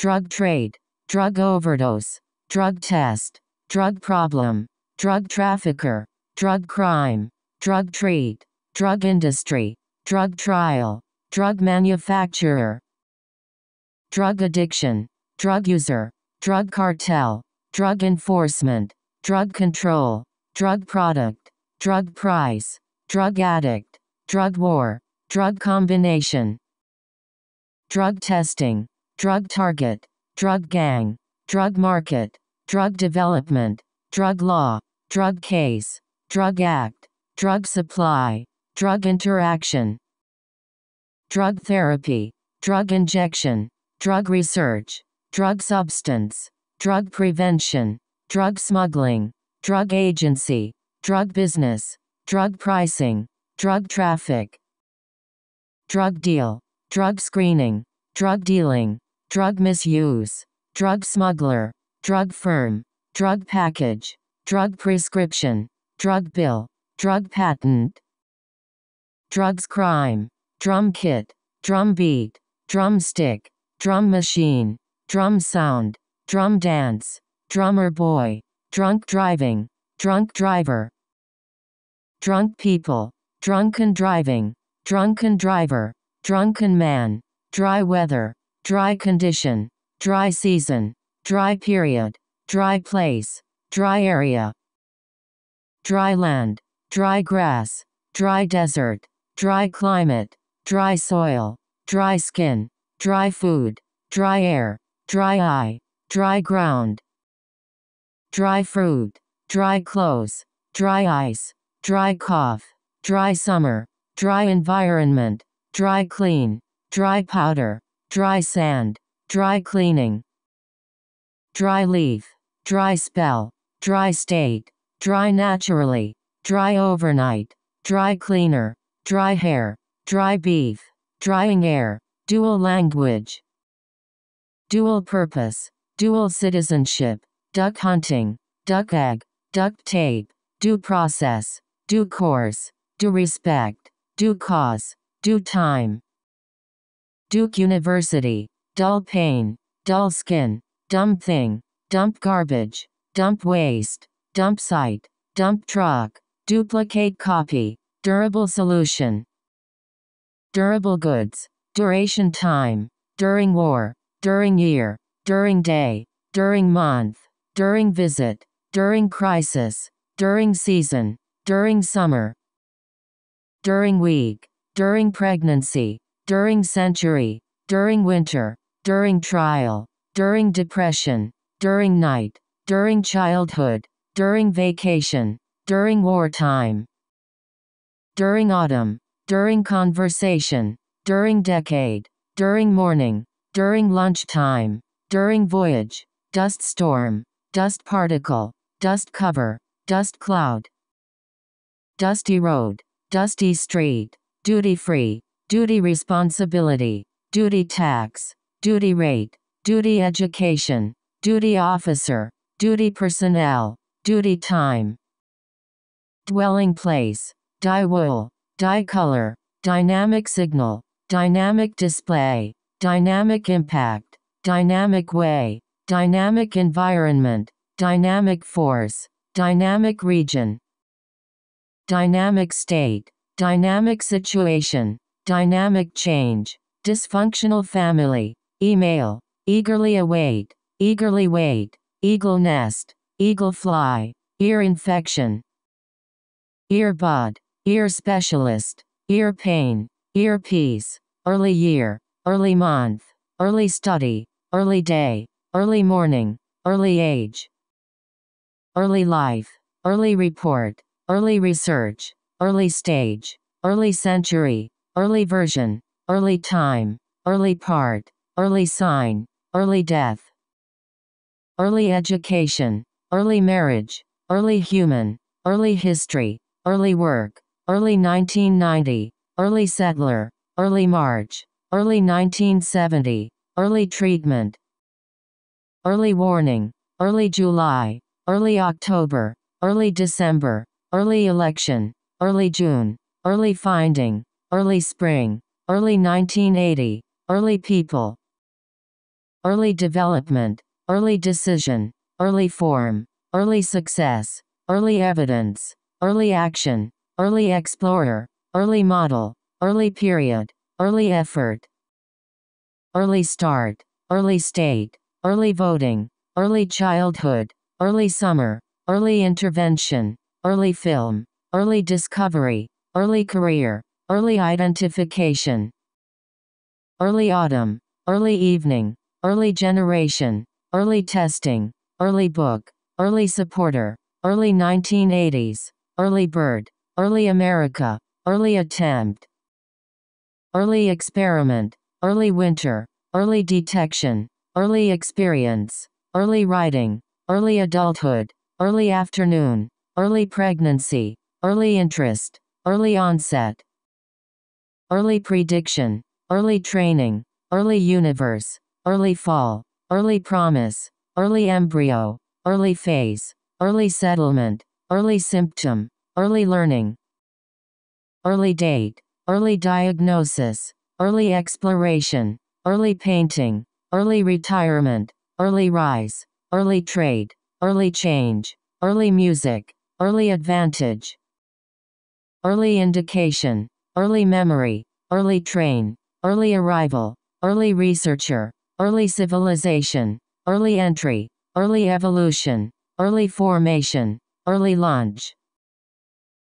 drug trade, drug overdose, drug test, drug problem, drug trafficker, drug crime, drug treat, drug industry, drug trial, drug manufacturer, drug addiction, drug user, drug cartel, drug enforcement, drug control, drug product, drug price, drug addict, drug war, drug combination, drug testing, drug target, drug gang, drug market, drug development, drug law, drug case, drug act, drug supply, drug interaction, drug therapy, drug injection, drug research, drug substance, drug prevention, drug smuggling, drug agency, drug business, drug pricing, drug traffic, drug deal, drug screening, drug dealing, drug misuse, drug smuggler, drug firm, drug package, drug prescription, drug bill, drug patent, drugs crime, drum kit, drum beat, drumstick, drum machine, drum sound, drum dance, drummer boy, drunk driving, drunk driver, drunk people, drunken driving, drunken driver, drunken man, dry weather, dry condition, dry season, dry period, dry place, dry area, dry land, dry grass, dry desert, dry climate, dry soil, dry skin, dry food, dry air, dry eye, dry ground, dry food, dry clothes, dry ice, dry cough, dry summer, dry environment, dry clean, dry powder, dry sand, dry cleaning, dry leaf, dry spell, dry state, dry naturally, dry overnight, dry cleaner, dry hair, dry beef, drying air, dual language, dual purpose, dual citizenship, duck hunting, duck egg, duct tape, due process, due course, due respect, due cause, due time. Duke University, dull pain, dull skin, dumb thing, dump garbage, dump waste, dump site, dump truck, duplicate copy, durable solution, durable goods, duration time, during war, during year, during day, during month, during visit, during crisis, during season, during summer, during week, during pregnancy, during century, during winter, during trial, during depression, during night, during childhood, during vacation, during wartime, during autumn, during conversation, during decade, during morning, during lunchtime, during voyage, dust storm, dust particle, dust cover, dust cloud, dusty road, dusty street, duty free, duty responsibility, duty tax, duty rate, duty education, duty officer, duty personnel, duty time. Dwelling place, wool, dye color, dynamic signal, dynamic display, dynamic impact, dynamic way, dynamic environment, dynamic force, dynamic region, dynamic state, dynamic situation, Dynamic change. Dysfunctional family. Email. Eagerly await. Eagerly wait. Eagle nest. Eagle fly. Ear infection. Earbud. Ear specialist. Ear pain. Earpiece. Early year. Early month. Early study. Early day. Early morning. Early age. Early life. Early report. Early research. Early stage. Early century early version, early time, early part, early sign, early death, early education, early marriage, early human, early history, early work, early 1990, early settler, early March, early 1970, early treatment, early warning, early July, early October, early December, early election, early June, early finding, early spring, early 1980, early people, early development, early decision, early form, early success, early evidence, early action, early explorer, early model, early period, early effort, early start, early state, early voting, early childhood, early summer, early intervention, early film, early discovery, early career, Early identification. Early autumn. Early evening. Early generation. Early testing. Early book. Early supporter. Early 1980s. Early bird. Early America. Early attempt. Early experiment. Early winter. Early detection. Early experience. Early writing. Early adulthood. Early afternoon. Early pregnancy. Early interest. Early onset early prediction, early training, early universe, early fall, early promise, early embryo, early phase, early settlement, early symptom, early learning, early date, early diagnosis, early exploration, early painting, early retirement, early rise, early trade, early change, early music, early advantage, early indication, early memory, early train, early arrival, early researcher, early civilization, early entry, early evolution, early formation, early launch,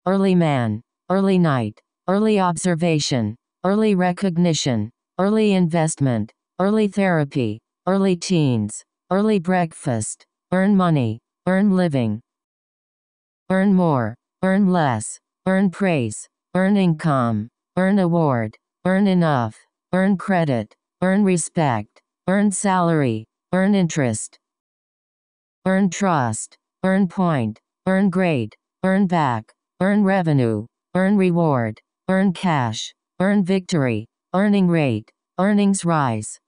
early man, early night, early observation, early recognition, early investment, early therapy, early teens, early breakfast, earn money, earn living, earn more, earn less, earn praise, Earn income. Earn award. Earn enough. Earn credit. Earn respect. Earn salary. Earn interest. Earn trust. Earn point. Earn grade. Earn back. Earn revenue. Earn reward. Earn cash. Earn victory. Earning rate. Earnings rise.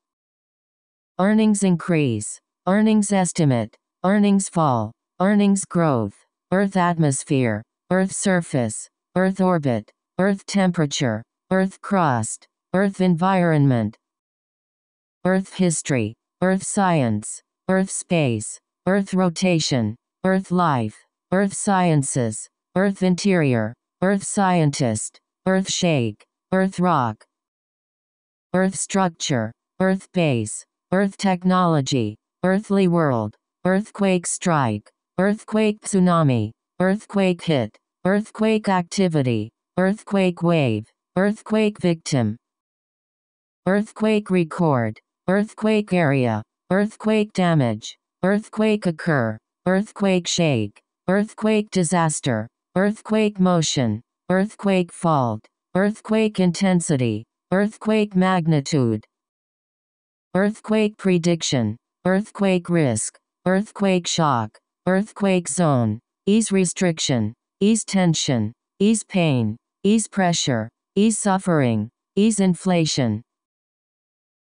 Earnings increase. Earnings estimate. Earnings fall. Earnings growth. Earth atmosphere. Earth surface. Earth orbit. Earth temperature, Earth crust, Earth environment, Earth history, Earth science, Earth space, Earth rotation, Earth life, Earth sciences, Earth interior, Earth scientist, Earth shake, Earth rock, Earth structure, Earth base, Earth technology, earthly world, earthquake strike, earthquake tsunami, earthquake hit, earthquake activity, Earthquake wave. Earthquake victim. Earthquake record. Earthquake area. Earthquake damage. Earthquake occur. Earthquake shake. Earthquake disaster. Earthquake motion. Earthquake fault. Earthquake intensity. Earthquake magnitude. Earthquake prediction. Earthquake risk. Earthquake shock. Earthquake zone. Ease restriction. Ease tension. Ease pain ease pressure, ease suffering, ease inflation,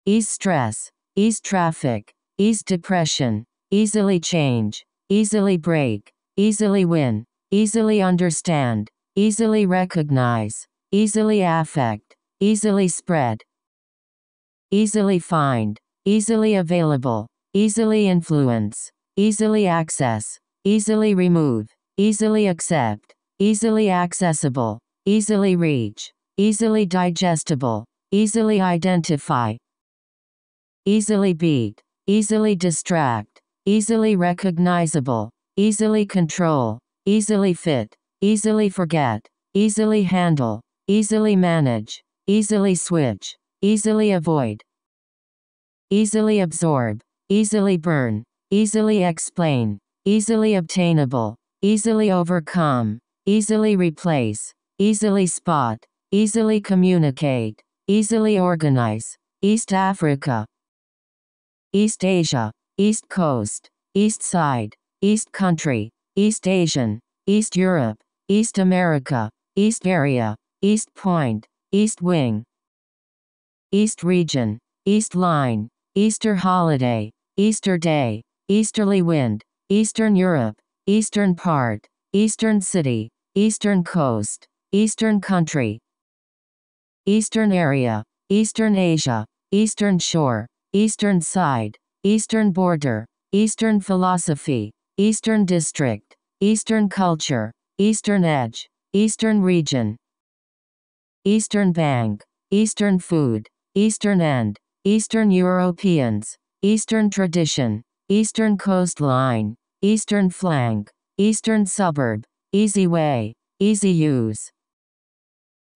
ease stress, ease traffic, ease depression, easily change, easily break, easily win, easily understand, easily recognize, easily affect, easily spread, easily find, easily available, easily influence, easily access, easily remove, easily accept, easily accessible, easily reach, easily digestible, easily identify, easily beat, easily distract, easily recognizable, easily control, easily fit, easily forget, easily handle, easily manage, easily switch, easily avoid, easily absorb, easily burn, easily explain, easily obtainable, easily overcome, easily replace, easily spot, easily communicate, easily organize, East Africa, East Asia, East Coast, East Side, East Country, East Asian, East Europe, East America, East Area, East Point, East Wing, East Region, East Line, Easter Holiday, Easter Day, Easterly Wind, Eastern Europe, Eastern Part, Eastern City, Eastern Coast. Eastern Country Eastern Area Eastern Asia Eastern Shore Eastern Side Eastern Border Eastern Philosophy Eastern District Eastern Culture Eastern Edge Eastern Region Eastern Bank Eastern Food Eastern End Eastern Europeans Eastern Tradition Eastern Coastline Eastern Flank Eastern Suburb Easy Way Easy Use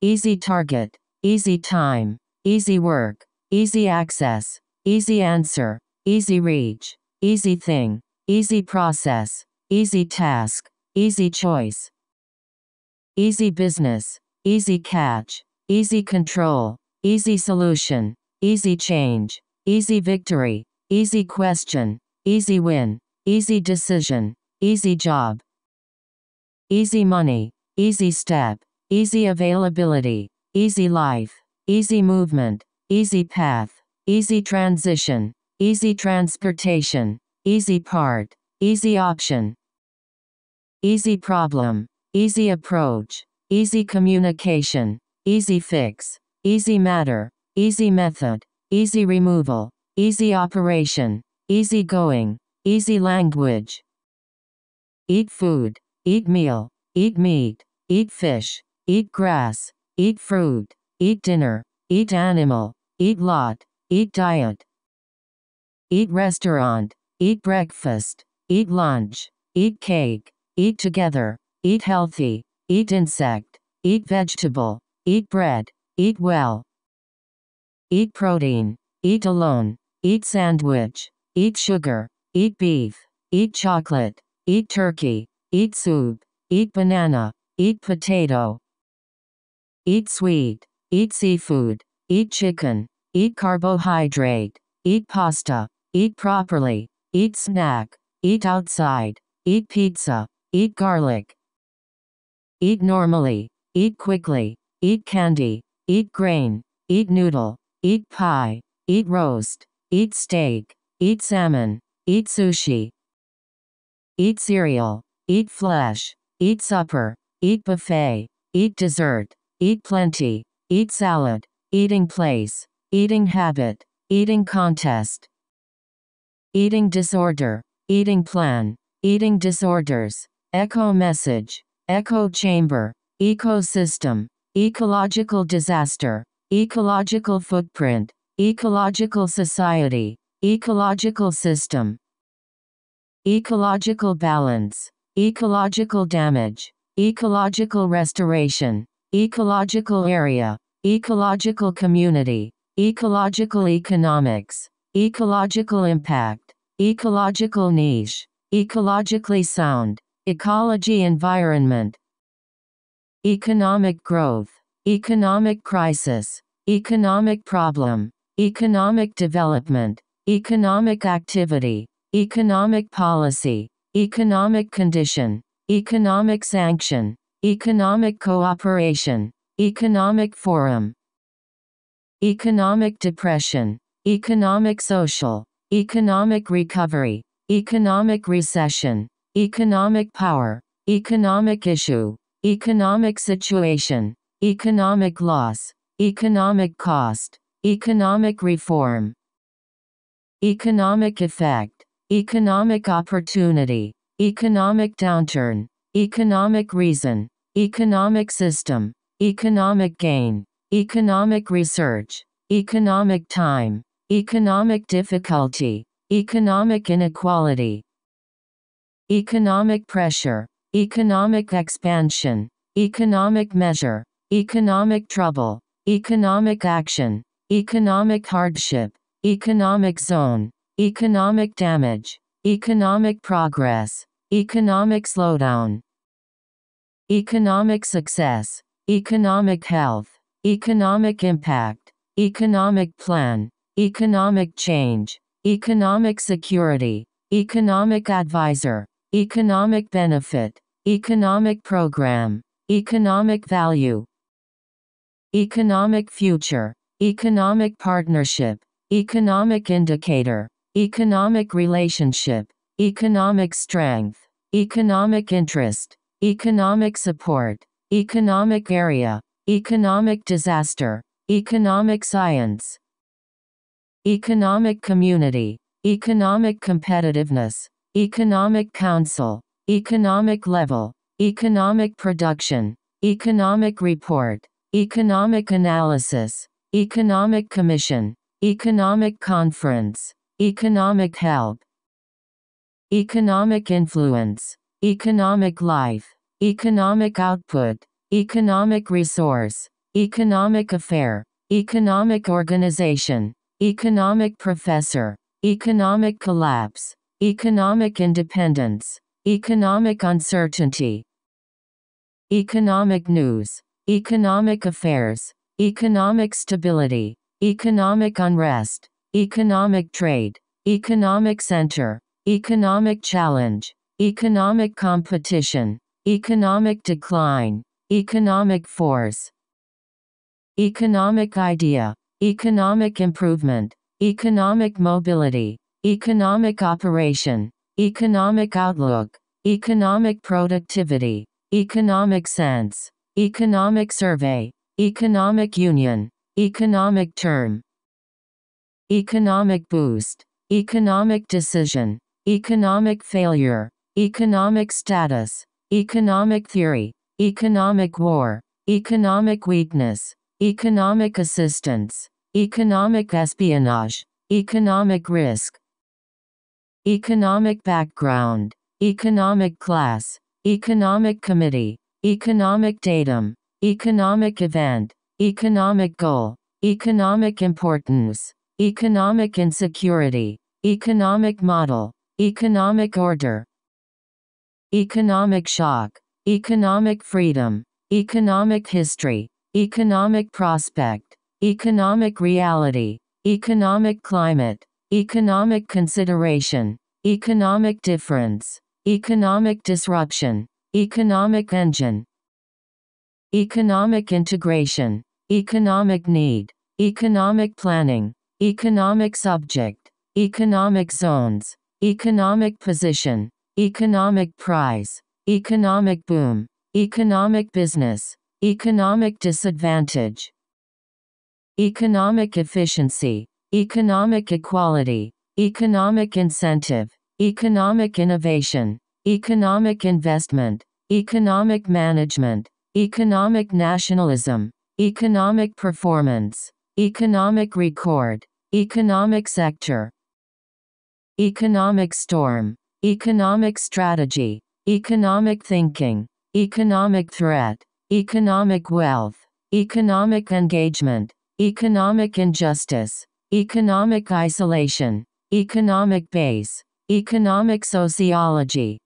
easy target, easy time, easy work, easy access, easy answer, easy reach, easy thing, easy process, easy task, easy choice, easy business, easy catch, easy control, easy solution, easy change, easy victory, easy question, easy win, easy decision, easy job, easy money, easy step, easy availability, easy life, easy movement, easy path, easy transition, easy transportation, easy part, easy option, easy problem, easy approach, easy communication, easy fix, easy matter, easy method, easy removal, easy operation, easy going, easy language. Eat food, eat meal, eat meat, eat fish, eat grass, eat fruit, eat dinner, eat animal, eat lot, eat diet, eat restaurant, eat breakfast, eat lunch, eat cake, eat together, eat healthy, eat insect, eat vegetable, eat bread, eat well, eat protein, eat alone, eat sandwich, eat sugar, eat beef, eat chocolate, eat turkey, eat soup, eat banana, eat potato, Eat sweet. Eat seafood. Eat chicken. Eat carbohydrate. Eat pasta. Eat properly. Eat snack. Eat outside. Eat pizza. Eat garlic. Eat normally. Eat quickly. Eat candy. Eat grain. Eat noodle. Eat pie. Eat roast. Eat steak. Eat salmon. Eat sushi. Eat cereal. Eat flesh. Eat supper. Eat buffet. Eat dessert. Eat plenty. Eat salad. Eating place. Eating habit. Eating contest. Eating disorder. Eating plan. Eating disorders. Echo message. Echo chamber. Ecosystem. Ecological disaster. Ecological footprint. Ecological society. Ecological system. Ecological balance. Ecological damage. Ecological restoration. Ecological area, ecological community, ecological economics, ecological impact, ecological niche, ecologically sound, ecology environment, economic growth, economic crisis, economic problem, economic development, economic activity, economic policy, economic condition, economic sanction, Economic Cooperation, Economic Forum, Economic Depression, Economic Social, Economic Recovery, Economic Recession, Economic Power, Economic Issue, Economic Situation, Economic Loss, Economic Cost, Economic Reform, Economic Effect, Economic Opportunity, Economic Downturn, Economic reason. Economic system. Economic gain. Economic research. Economic time. Economic difficulty. Economic inequality. Economic pressure. Economic expansion. Economic measure. Economic trouble. Economic action. Economic hardship. Economic zone. Economic damage. Economic progress. Economic slowdown. Economic success. Economic health. Economic impact. Economic plan. Economic change. Economic security. Economic advisor. Economic benefit. Economic program. Economic value. Economic future. Economic partnership. Economic indicator. Economic relationship economic strength, economic interest, economic support, economic area, economic disaster, economic science, economic community, economic competitiveness, economic council, economic level, economic production, economic report, economic analysis, economic commission, economic conference, economic help, economic influence, economic life, economic output, economic resource, economic affair, economic organization, economic professor, economic collapse, economic independence, economic uncertainty, economic news, economic affairs, economic stability, economic unrest, economic trade, economic center, economic challenge, economic competition, economic decline, economic force, economic idea, economic improvement, economic mobility, economic operation, economic outlook, economic productivity, economic sense, economic survey, economic union, economic term, economic boost, economic decision, economic failure, economic status, economic theory, economic war, economic weakness, economic assistance, economic espionage, economic risk, economic background, economic class, economic committee, economic datum, economic event, economic goal, economic importance, economic insecurity, economic model, Economic order. Economic shock. Economic freedom. Economic history. Economic prospect. Economic reality. Economic climate. Economic consideration. Economic difference. Economic disruption. Economic engine. Economic integration. Economic need. Economic planning. Economic subject. Economic zones. Economic position. Economic prize. Economic boom. Economic business. Economic disadvantage. Economic efficiency. Economic equality. Economic incentive. Economic innovation. Economic investment. Economic management. Economic nationalism. Economic performance. Economic record. Economic sector economic storm, economic strategy, economic thinking, economic threat, economic wealth, economic engagement, economic injustice, economic isolation, economic base, economic sociology,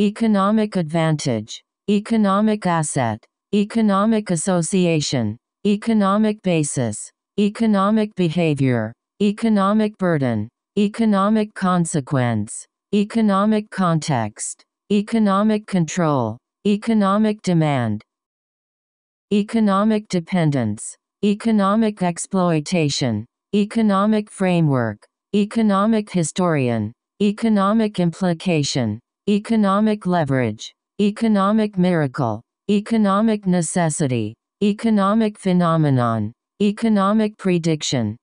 economic advantage, economic asset, economic association, economic basis, economic behavior, economic burden, Economic consequence. Economic context. Economic control. Economic demand. Economic dependence. Economic exploitation. Economic framework. Economic historian. Economic implication. Economic leverage. Economic miracle. Economic necessity. Economic phenomenon. Economic prediction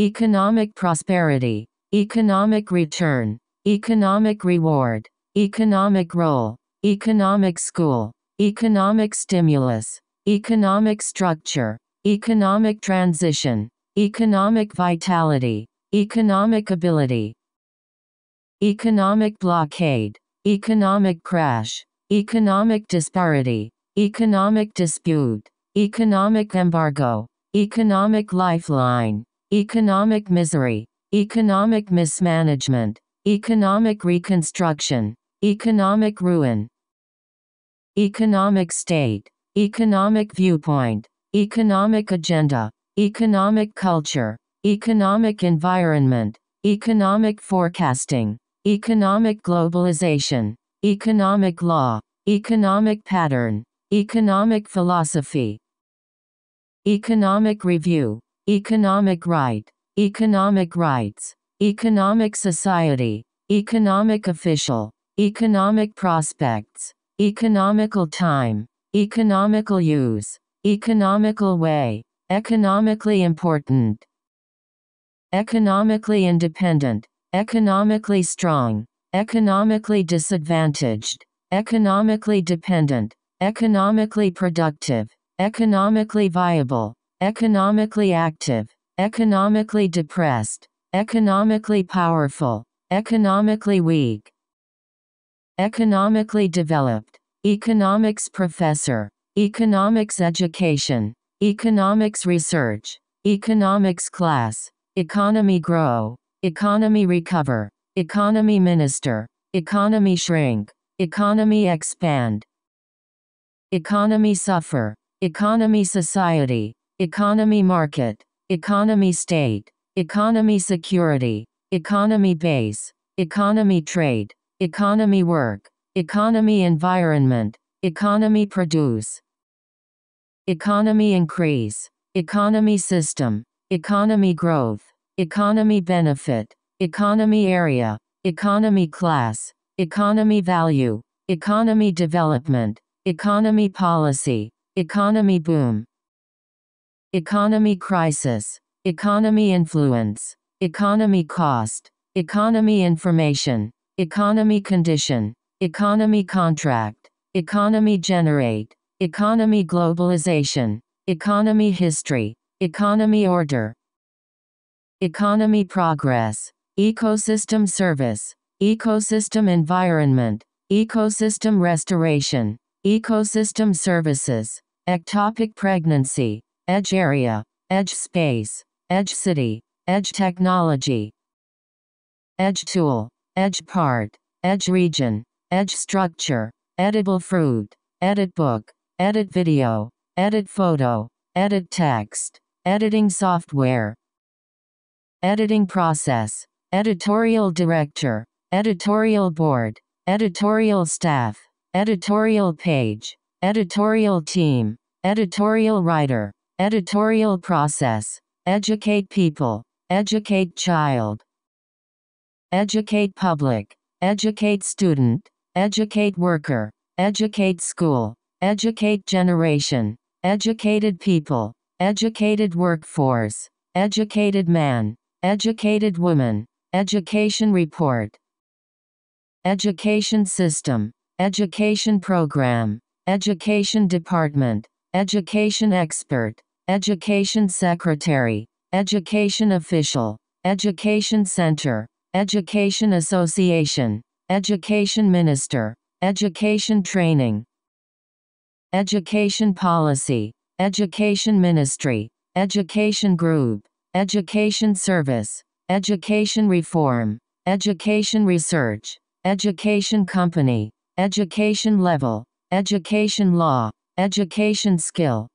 economic prosperity, economic return, economic reward, economic role, economic school, economic stimulus, economic structure, economic transition, economic vitality, economic ability, economic blockade, economic crash, economic disparity, economic dispute, economic embargo, economic lifeline, economic misery, economic mismanagement, economic reconstruction, economic ruin, economic state, economic viewpoint, economic agenda, economic culture, economic environment, economic forecasting, economic globalization, economic law, economic pattern, economic philosophy, economic review, economic right, economic rights, economic society, economic official, economic prospects, economical time, economical use, economical way, economically important, economically independent, economically strong, economically disadvantaged, economically dependent, economically productive, economically viable, economically active, economically depressed, economically powerful, economically weak, economically developed, economics professor, economics education, economics research, economics class, economy grow, economy recover, economy minister, economy shrink, economy expand, economy suffer, economy society, economy market, economy state, economy security, economy base, economy trade, economy work, economy environment, economy produce, economy increase, economy system, economy growth, economy benefit, economy area, economy class, economy value, economy development, economy policy, economy boom, Economy crisis. Economy influence. Economy cost. Economy information. Economy condition. Economy contract. Economy generate. Economy globalization. Economy history. Economy order. Economy progress. Ecosystem service. Ecosystem environment. Ecosystem restoration. Ecosystem services. Ectopic pregnancy. Edge Area, Edge Space, Edge City, Edge Technology, Edge Tool, Edge Part, Edge Region, Edge Structure, edible Fruit, Edit Book, Edit Video, Edit Photo, Edit Text, Editing Software, Editing Process, Editorial Director, Editorial Board, Editorial Staff, Editorial Page, Editorial Team, Editorial Writer Editorial process. Educate people. Educate child. Educate public. Educate student. Educate worker. Educate school. Educate generation. Educated people. Educated workforce. Educated man. Educated woman. Education report. Education system. Education program. Education department. Education expert, education secretary, education official, education center, education association, education minister, education training, education policy, education ministry, education group, education service, education reform, education research, education company, education level, education law. Education skill.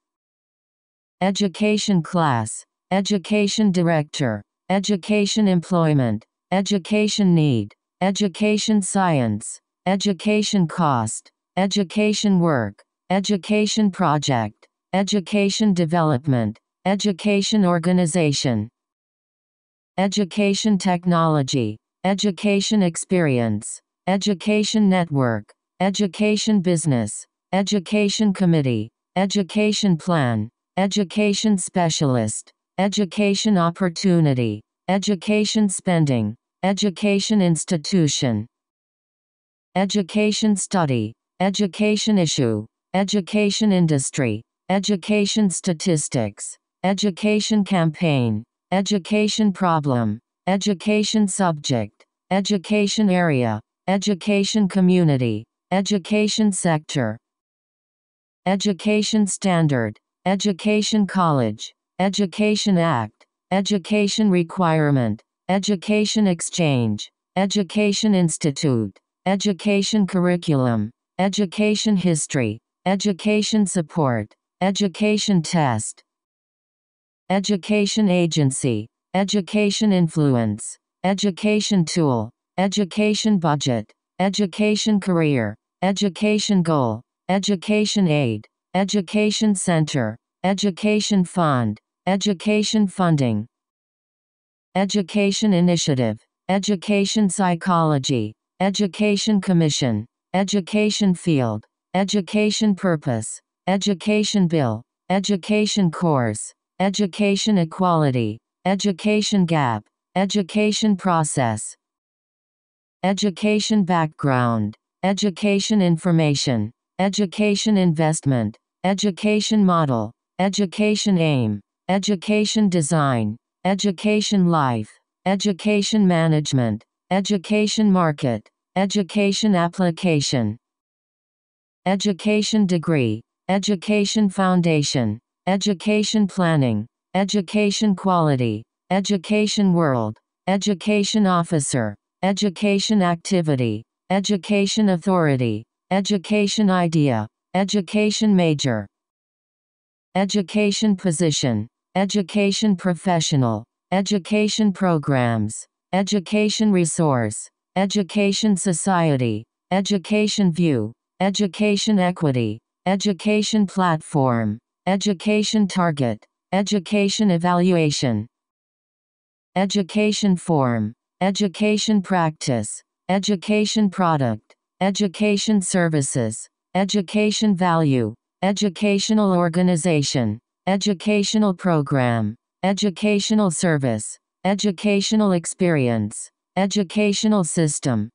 Education class. Education director. Education employment. Education need. Education science. Education cost. Education work. Education project. Education development. Education organization. Education technology. Education experience. Education network. Education business. Education Committee, Education Plan, Education Specialist, Education Opportunity, Education Spending, Education Institution, Education Study, Education Issue, Education Industry, Education Statistics, Education Campaign, Education Problem, Education Subject, Education Area, Education Community, Education Sector, Education Standard, Education College, Education Act, Education Requirement, Education Exchange, Education Institute, Education Curriculum, Education History, Education Support, Education Test, Education Agency, Education Influence, Education Tool, Education Budget, Education Career, Education Goal, Education Aid, Education Center, Education Fund, Education Funding, Education Initiative, Education Psychology, Education Commission, Education Field, Education Purpose, Education Bill, Education Course, Education Equality, Education Gap, Education Process, Education Background, Education Information, Education investment, education model, education aim, education design, education life, education management, education market, education application, education degree, education foundation, education planning, education quality, education world, education officer, education activity, education authority, Education idea. Education major. Education position. Education professional. Education programs. Education resource. Education society. Education view. Education equity. Education platform. Education target. Education evaluation. Education form. Education practice. Education product. Education Services, Education Value, Educational Organization, Educational Program, Educational Service, Educational Experience, Educational System,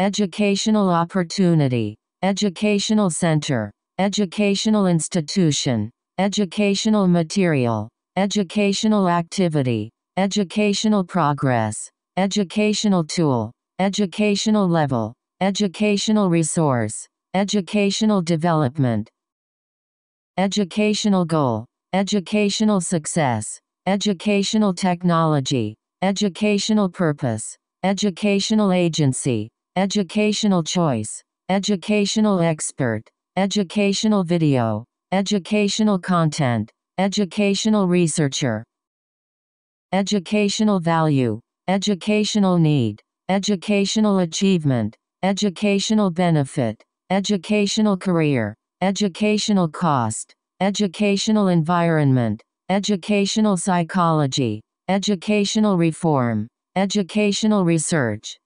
Educational Opportunity, Educational Center, Educational Institution, Educational Material, Educational Activity, Educational Progress, Educational Tool, Educational Level, Educational resource. Educational development. Educational goal. Educational success. Educational technology. Educational purpose. Educational agency. Educational choice. Educational expert. Educational video. Educational content. Educational researcher. Educational value. Educational need. Educational achievement educational benefit, educational career, educational cost, educational environment, educational psychology, educational reform, educational research,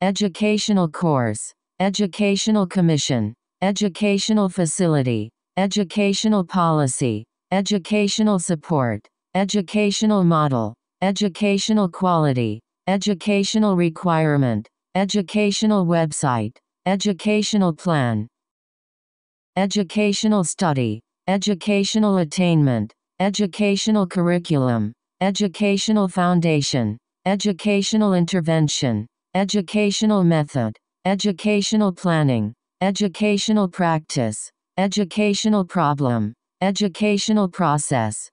educational course, educational commission, educational facility, educational policy, educational support, educational model, educational quality, educational requirement, Educational website. Educational plan. Educational study. Educational attainment. Educational curriculum. Educational foundation. Educational intervention. Educational method. Educational planning. Educational practice. Educational problem. Educational process.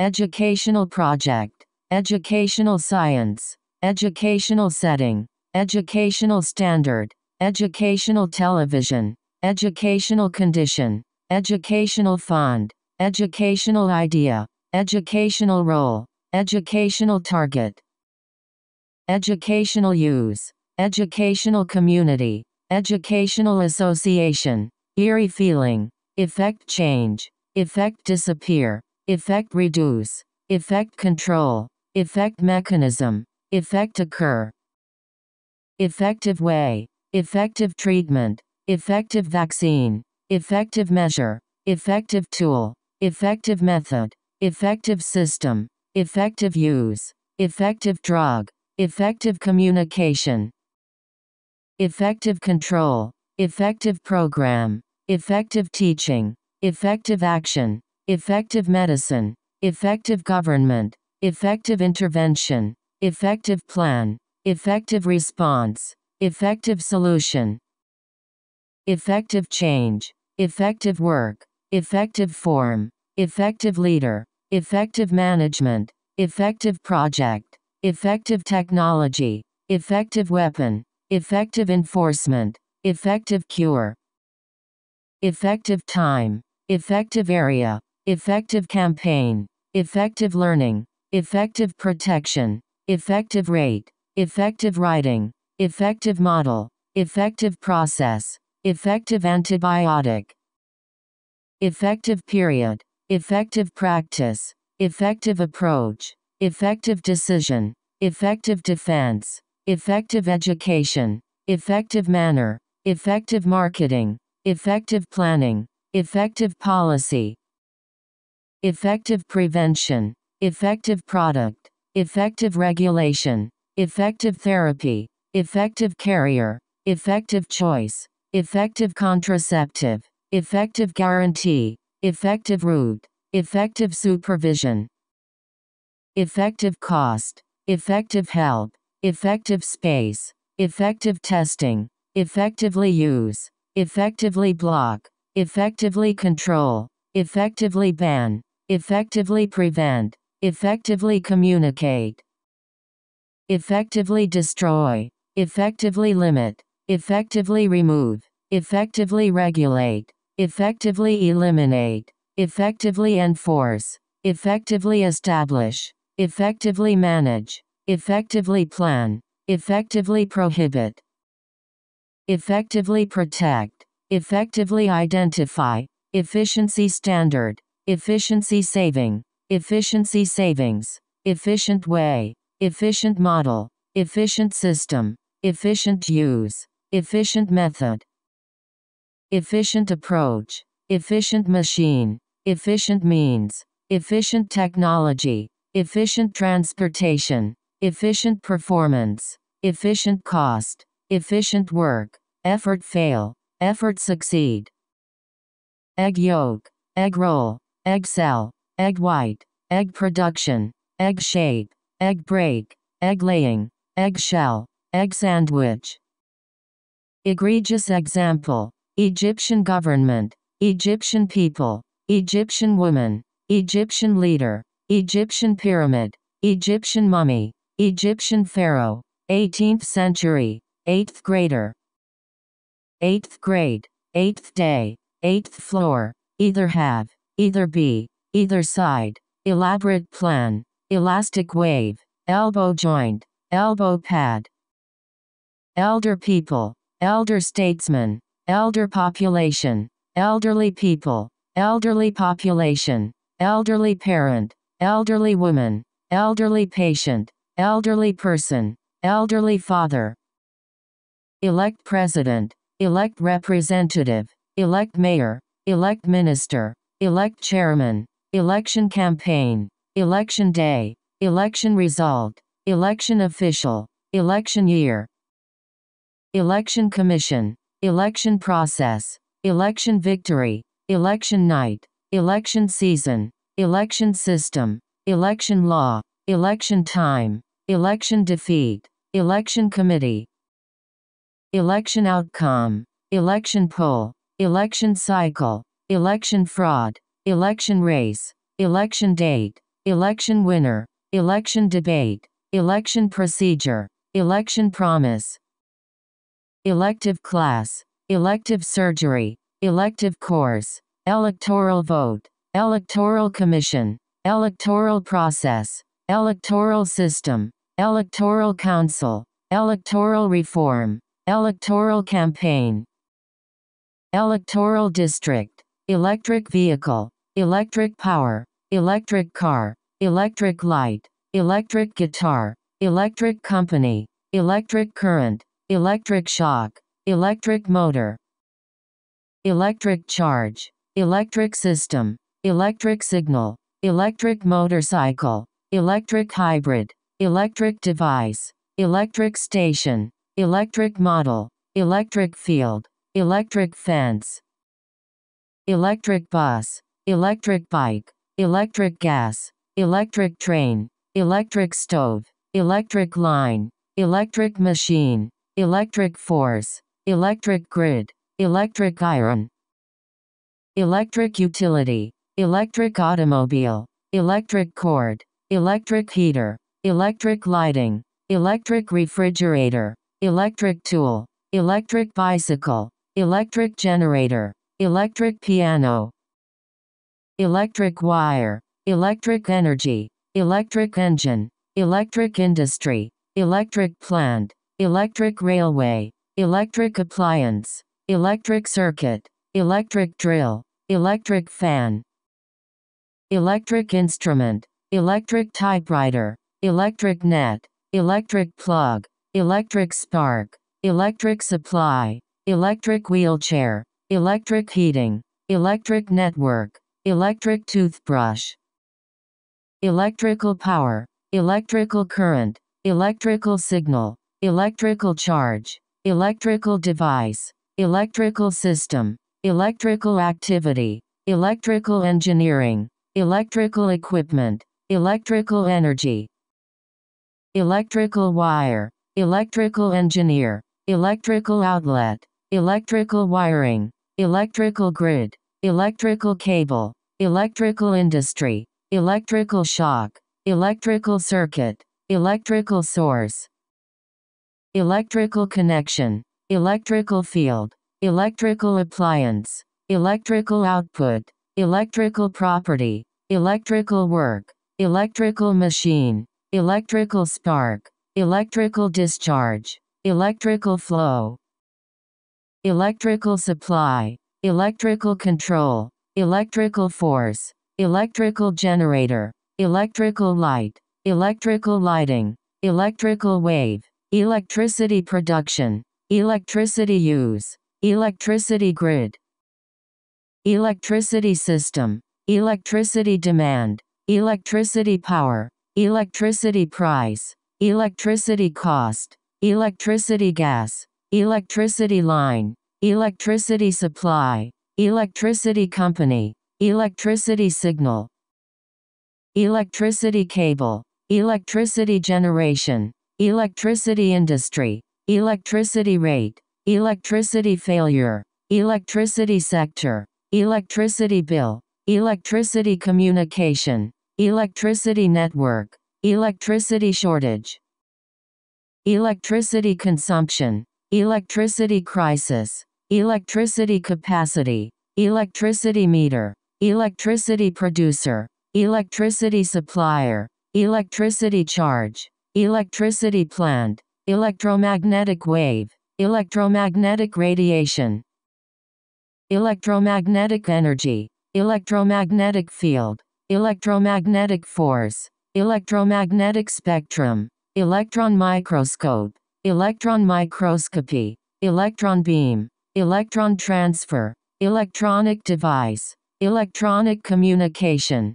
Educational project. Educational science educational setting, educational standard, educational television, educational condition, educational fund, educational idea, educational role, educational target, educational use, educational community, educational association, eerie feeling, effect change, effect disappear, effect reduce, effect control, effect mechanism, Effect occur. Effective way. Effective treatment. Effective vaccine. Effective measure. Effective tool. Effective method. Effective system. Effective use. Effective drug. Effective communication. Effective control. Effective program. Effective teaching. Effective action. Effective medicine. Effective government. Effective intervention. Effective plan. Effective response. Effective solution. Effective change. Effective work. Effective form. Effective leader. Effective management. Effective project. Effective technology. Effective weapon. Effective enforcement. Effective cure. Effective time. Effective area. Effective campaign. Effective learning. Effective protection effective rate, effective writing, effective model, effective process, effective antibiotic, effective period, effective practice, effective approach, effective decision, effective defense, effective education, effective manner, effective marketing, effective planning, effective policy, effective prevention, effective product, effective regulation, effective therapy, effective carrier, effective choice, effective contraceptive, effective guarantee, effective route, effective supervision, effective cost, effective help, effective space, effective testing, effectively use, effectively block, effectively control, effectively ban, effectively prevent, Effectively communicate. Effectively destroy. Effectively limit. Effectively remove. Effectively regulate. Effectively eliminate. Effectively enforce. Effectively establish. Effectively manage. Effectively plan. Effectively prohibit. Effectively protect. Effectively identify. Efficiency standard. Efficiency saving. Efficiency savings. Efficient way. Efficient model. Efficient system. Efficient use. Efficient method. Efficient approach. Efficient machine. Efficient means. Efficient technology. Efficient transportation. Efficient performance. Efficient cost. Efficient work. Effort fail. Effort succeed. Egg yolk. Egg roll. Egg cell egg white, egg production, egg shape, egg break, egg laying, egg shell, egg sandwich. Egregious example Egyptian government, Egyptian people, Egyptian woman, Egyptian leader, Egyptian pyramid, Egyptian mummy, Egyptian pharaoh, 18th century, 8th grader. 8th grade, 8th day, 8th floor, either have, either be, either side, elaborate plan, elastic wave, elbow joint, elbow pad. Elder people, elder statesmen, elder population, elderly people, elderly population, elderly parent, elderly woman, elderly patient, elderly person, elderly father. Elect president, elect representative, elect mayor, elect minister, elect chairman, Election campaign. Election day. Election result. Election official. Election year. Election commission. Election process. Election victory. Election night. Election season. Election system. Election law. Election time. Election defeat. Election committee. Election outcome. Election poll. Election cycle. Election fraud election race, election date, election winner, election debate, election procedure, election promise, elective class, elective surgery, elective course, electoral vote, electoral commission, electoral process, electoral system, electoral council, electoral reform, electoral campaign, electoral district, electric vehicle, electric power, electric car, electric light, electric guitar, electric company, electric current, electric shock, electric motor, electric charge, electric system, electric signal, electric motorcycle, electric hybrid, electric device, electric station, electric model, electric field, electric fence, electric bus, electric bike, electric gas, electric train, electric stove, electric line, electric machine, electric force, electric grid, electric iron, electric utility, electric automobile, electric cord, electric heater, electric lighting, electric refrigerator, electric tool, electric bicycle, electric generator, electric piano, electric wire, electric energy, electric engine, electric industry, electric plant, electric railway, electric appliance, electric circuit, electric drill, electric fan, electric instrument, electric typewriter, electric net, electric plug, electric spark, electric supply, electric wheelchair, electric heating, electric network, Electric toothbrush. Electrical power. Electrical current. Electrical signal. Electrical charge. Electrical device. Electrical system. Electrical activity. Electrical engineering. Electrical equipment. Electrical energy. Electrical wire. Electrical engineer. Electrical outlet. Electrical wiring. Electrical grid. Electrical cable. Electrical industry. Electrical shock. Electrical circuit. Electrical source. Electrical connection. Electrical field. Electrical appliance. Electrical output. Electrical property. Electrical work. Electrical machine. Electrical spark. Electrical discharge. Electrical flow. Electrical supply. Electrical control electrical force, electrical generator, electrical light, electrical lighting, electrical wave, electricity production, electricity use, electricity grid, electricity system, electricity demand, electricity power, electricity price, electricity cost, electricity gas, electricity line, electricity supply, Electricity company. Electricity signal. Electricity cable. Electricity generation. Electricity industry. Electricity rate. Electricity failure. Electricity sector. Electricity bill. Electricity communication. Electricity network. Electricity shortage. Electricity consumption. Electricity crisis. Electricity capacity. Electricity meter. Electricity producer. Electricity supplier. Electricity charge. Electricity plant. Electromagnetic wave. Electromagnetic radiation. Electromagnetic energy. Electromagnetic field. Electromagnetic force. Electromagnetic spectrum. Electron microscope. Electron microscopy. Electron beam electron transfer, electronic device, electronic communication,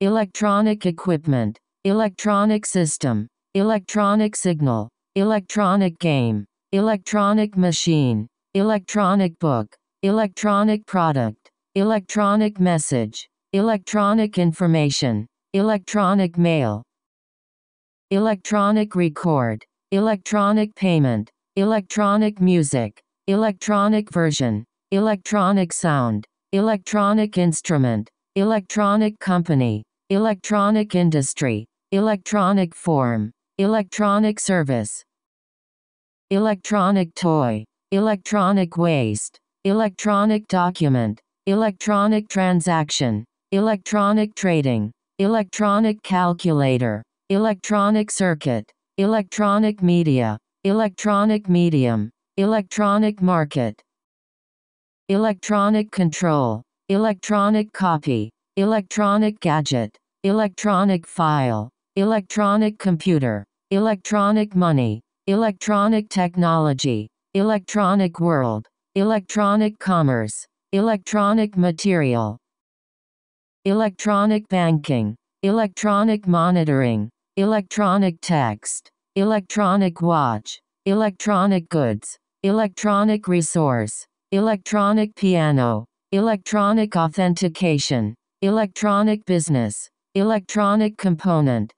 electronic equipment, electronic system, electronic signal, electronic game, electronic machine, electronic book, electronic product, electronic message, electronic information, electronic mail, electronic record, electronic payment, electronic music, Electronic version. Electronic sound. Electronic instrument. Electronic company. Electronic industry. Electronic form. Electronic service. Electronic toy. Electronic waste. Electronic document. Electronic transaction. Electronic trading. Electronic calculator. Electronic circuit. Electronic media. Electronic medium. Electronic market. Electronic control. Electronic copy. Electronic gadget. Electronic file. Electronic computer. Electronic money. Electronic technology. Electronic world. Electronic commerce. Electronic material. Electronic banking. Electronic monitoring. Electronic text. Electronic watch. Electronic goods. Electronic resource. Electronic piano. Electronic authentication. Electronic business. Electronic component.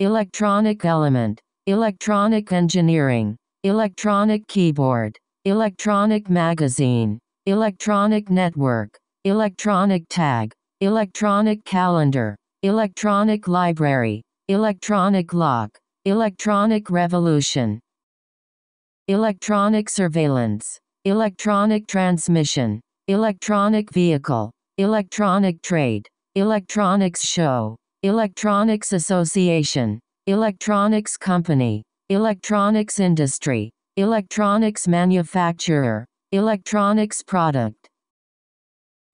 Electronic element. Electronic engineering. Electronic keyboard. Electronic magazine. Electronic network. Electronic tag. Electronic calendar. Electronic library. Electronic lock. Electronic revolution electronic surveillance, electronic transmission, electronic vehicle, electronic trade, electronics show, electronics association, electronics company, electronics industry, electronics manufacturer, electronics product,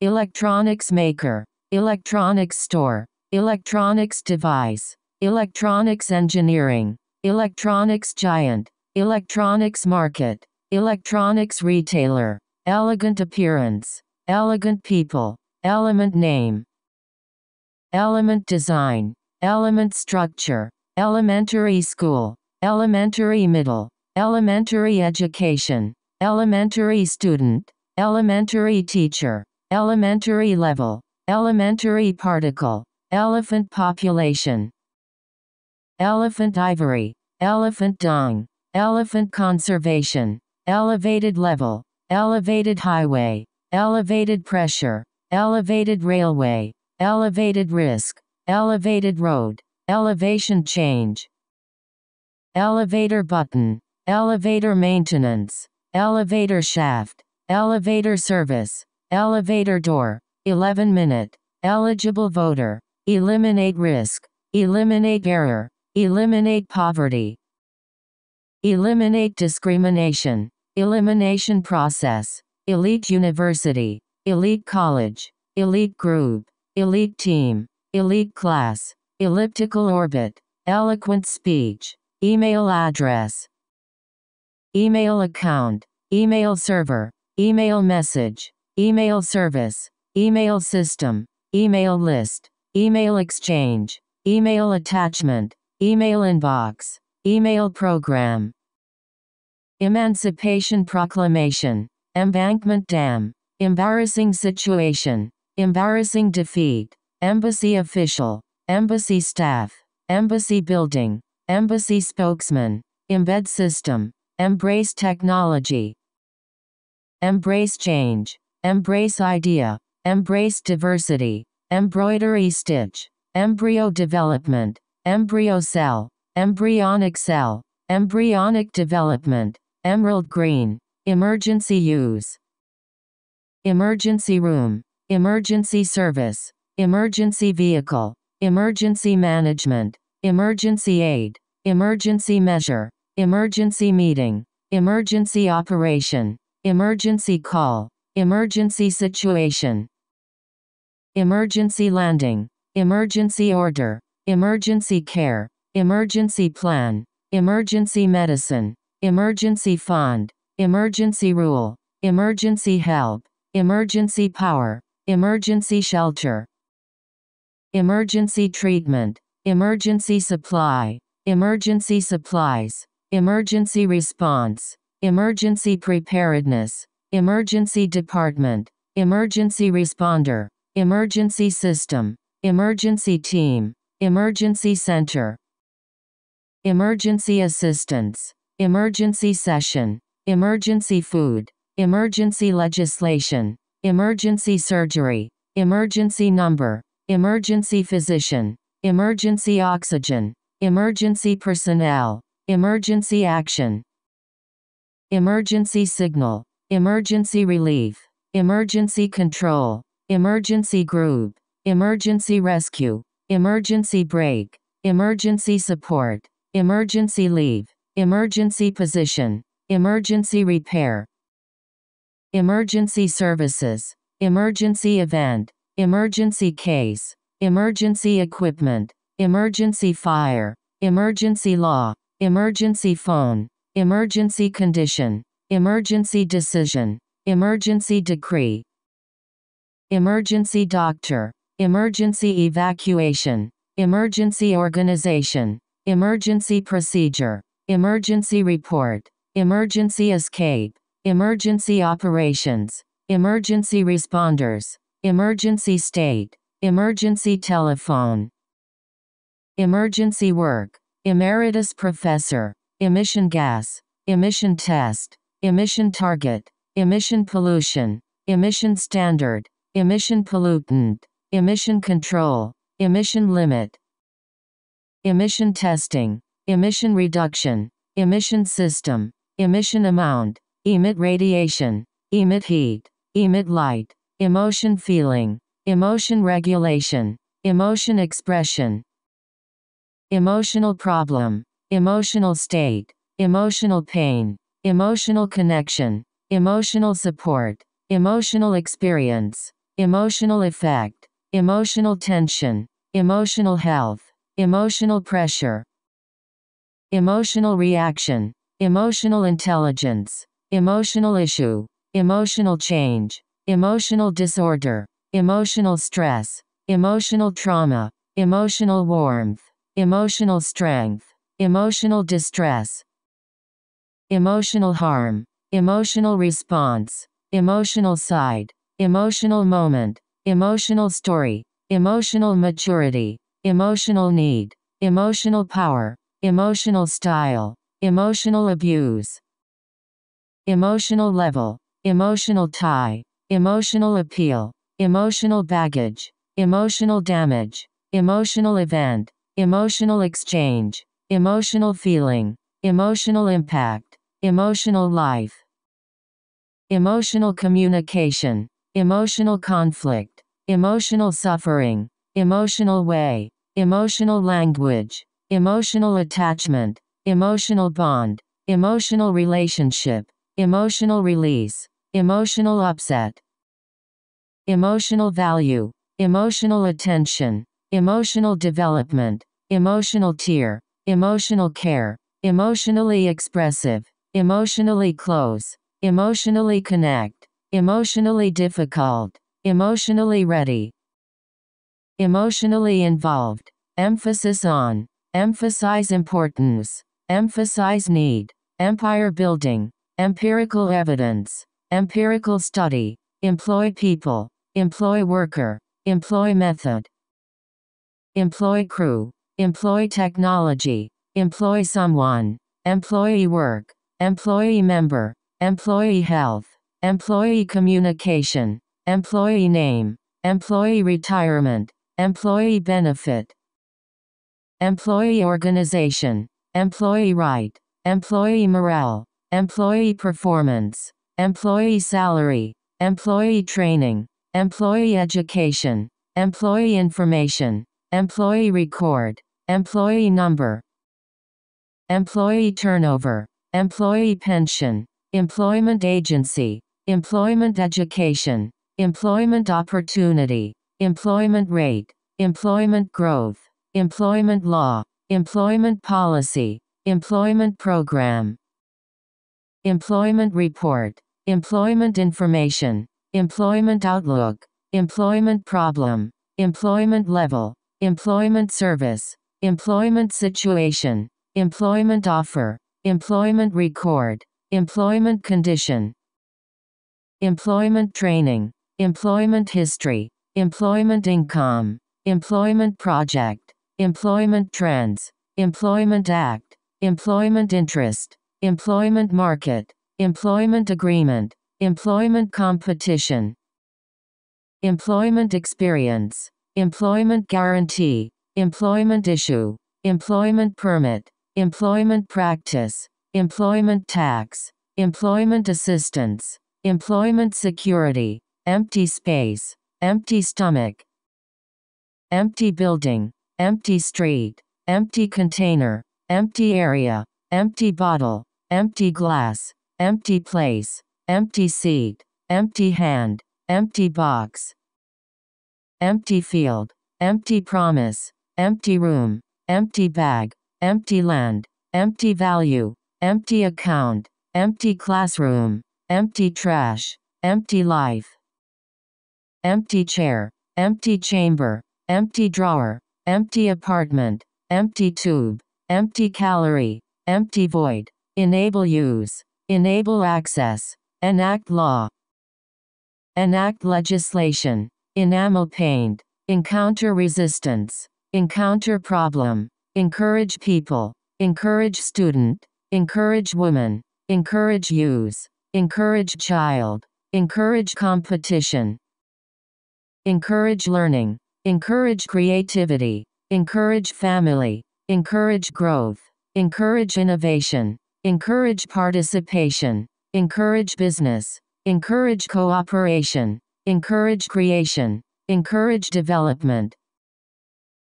electronics maker, electronics store, electronics device, electronics engineering, electronics giant, Electronics market. Electronics retailer. Elegant appearance. Elegant people. Element name. Element design. Element structure. Elementary school. Elementary middle. Elementary education. Elementary student. Elementary teacher. Elementary level. Elementary particle. Elephant population. Elephant ivory. Elephant dung. Elephant conservation. Elevated level. Elevated highway. Elevated pressure. Elevated railway. Elevated risk. Elevated road. Elevation change. Elevator button. Elevator maintenance. Elevator shaft. Elevator service. Elevator door. 11 minute. Eligible voter. Eliminate risk. Eliminate error. Eliminate poverty. Eliminate discrimination. Elimination process. Elite university. Elite college. Elite group. Elite team. Elite class. Elliptical orbit. Eloquent speech. Email address. Email account. Email server. Email message. Email service. Email system. Email list. Email exchange. Email attachment. Email inbox. Email Program Emancipation Proclamation Embankment Dam Embarrassing Situation Embarrassing Defeat Embassy Official Embassy Staff Embassy Building Embassy Spokesman Embed System Embrace Technology Embrace Change Embrace Idea Embrace Diversity Embroidery Stitch Embryo Development Embryo Cell Embryonic cell. Embryonic development. Emerald green. Emergency use. Emergency room. Emergency service. Emergency vehicle. Emergency management. Emergency aid. Emergency measure. Emergency meeting. Emergency operation. Emergency call. Emergency situation. Emergency landing. Emergency order. Emergency care. Emergency plan. Emergency medicine. Emergency fund. Emergency rule. Emergency help. Emergency power. Emergency shelter. Emergency treatment. Emergency supply. Emergency supplies. Emergency response. Emergency preparedness. Emergency department. Emergency responder. Emergency system. Emergency team. Emergency center. Emergency assistance. Emergency session. Emergency food. Emergency legislation. Emergency surgery. Emergency number. Emergency physician. Emergency oxygen. Emergency personnel. Emergency action. Emergency signal. Emergency relief. Emergency control. Emergency group. Emergency rescue. Emergency break. Emergency support. Emergency leave. Emergency position. Emergency repair. Emergency services. Emergency event. Emergency case. Emergency equipment. Emergency fire. Emergency law. Emergency phone. Emergency condition. Emergency decision. Emergency decree. Emergency doctor. Emergency evacuation. Emergency organization. Emergency procedure. Emergency report. Emergency escape. Emergency operations. Emergency responders. Emergency state. Emergency telephone. Emergency work. Emeritus professor. Emission gas. Emission test. Emission target. Emission pollution. Emission standard. Emission pollutant. Emission control. Emission limit emission testing, emission reduction, emission system, emission amount, emit radiation, emit heat, emit light, emotion feeling, emotion regulation, emotion expression, emotional problem, emotional state, emotional pain, emotional connection, emotional support, emotional experience, emotional effect, emotional tension, emotional health, Emotional pressure. Emotional reaction. Emotional intelligence. Emotional issue. Emotional change. Emotional disorder. Emotional stress. Emotional trauma. Emotional warmth. Emotional strength. Emotional distress. Emotional harm. Emotional response. Emotional side. Emotional moment. Emotional story. Emotional maturity emotional need, emotional power, emotional style, emotional abuse, emotional level, emotional tie, emotional appeal, emotional baggage, emotional damage, emotional event, emotional exchange, emotional feeling, emotional impact, emotional life, emotional communication, emotional conflict, emotional suffering, emotional way, emotional language, emotional attachment, emotional bond, emotional relationship, emotional release, emotional upset, emotional value, emotional attention, emotional development, emotional tear, emotional care, emotionally expressive, emotionally close, emotionally connect, emotionally difficult, emotionally ready, Emotionally involved. Emphasis on. Emphasize importance. Emphasize need. Empire building. Empirical evidence. Empirical study. Employ people. Employ worker. Employ method. Employ crew. Employ technology. Employ someone. Employee work. Employee member. Employee health. Employee communication. Employee name. Employee retirement. Employee benefit. Employee organization. Employee right. Employee morale. Employee performance. Employee salary. Employee training. Employee education. Employee information. Employee record. Employee number. Employee turnover. Employee pension. Employment agency. Employment education. Employment opportunity employment rate, employment growth, employment law, employment policy, employment program, employment report, employment information, employment outlook, employment problem, employment level, employment service, employment situation, employment offer, employment record, employment condition, employment training, employment history, employment income, employment project, employment trends, employment act, employment interest, employment market, employment agreement, employment competition, employment experience, employment guarantee, employment issue, employment permit, employment practice, employment tax, employment assistance, employment security, empty space, empty stomach, empty building, empty street, empty container, empty area, empty bottle, empty glass, empty place, empty seat, empty hand, empty box, empty field, empty promise, empty room, empty bag, empty land, empty value, empty account, empty classroom, empty trash, empty life empty chair, empty chamber, empty drawer, empty apartment, empty tube, empty calorie, empty void, enable use, enable access, enact law, enact legislation, enamel paint, encounter resistance, encounter problem, encourage people, encourage student, encourage woman, encourage use, encourage child, encourage competition, Encourage learning. Encourage creativity. Encourage family. Encourage growth. Encourage innovation. Encourage participation. Encourage business. Encourage cooperation. Encourage creation. Encourage development.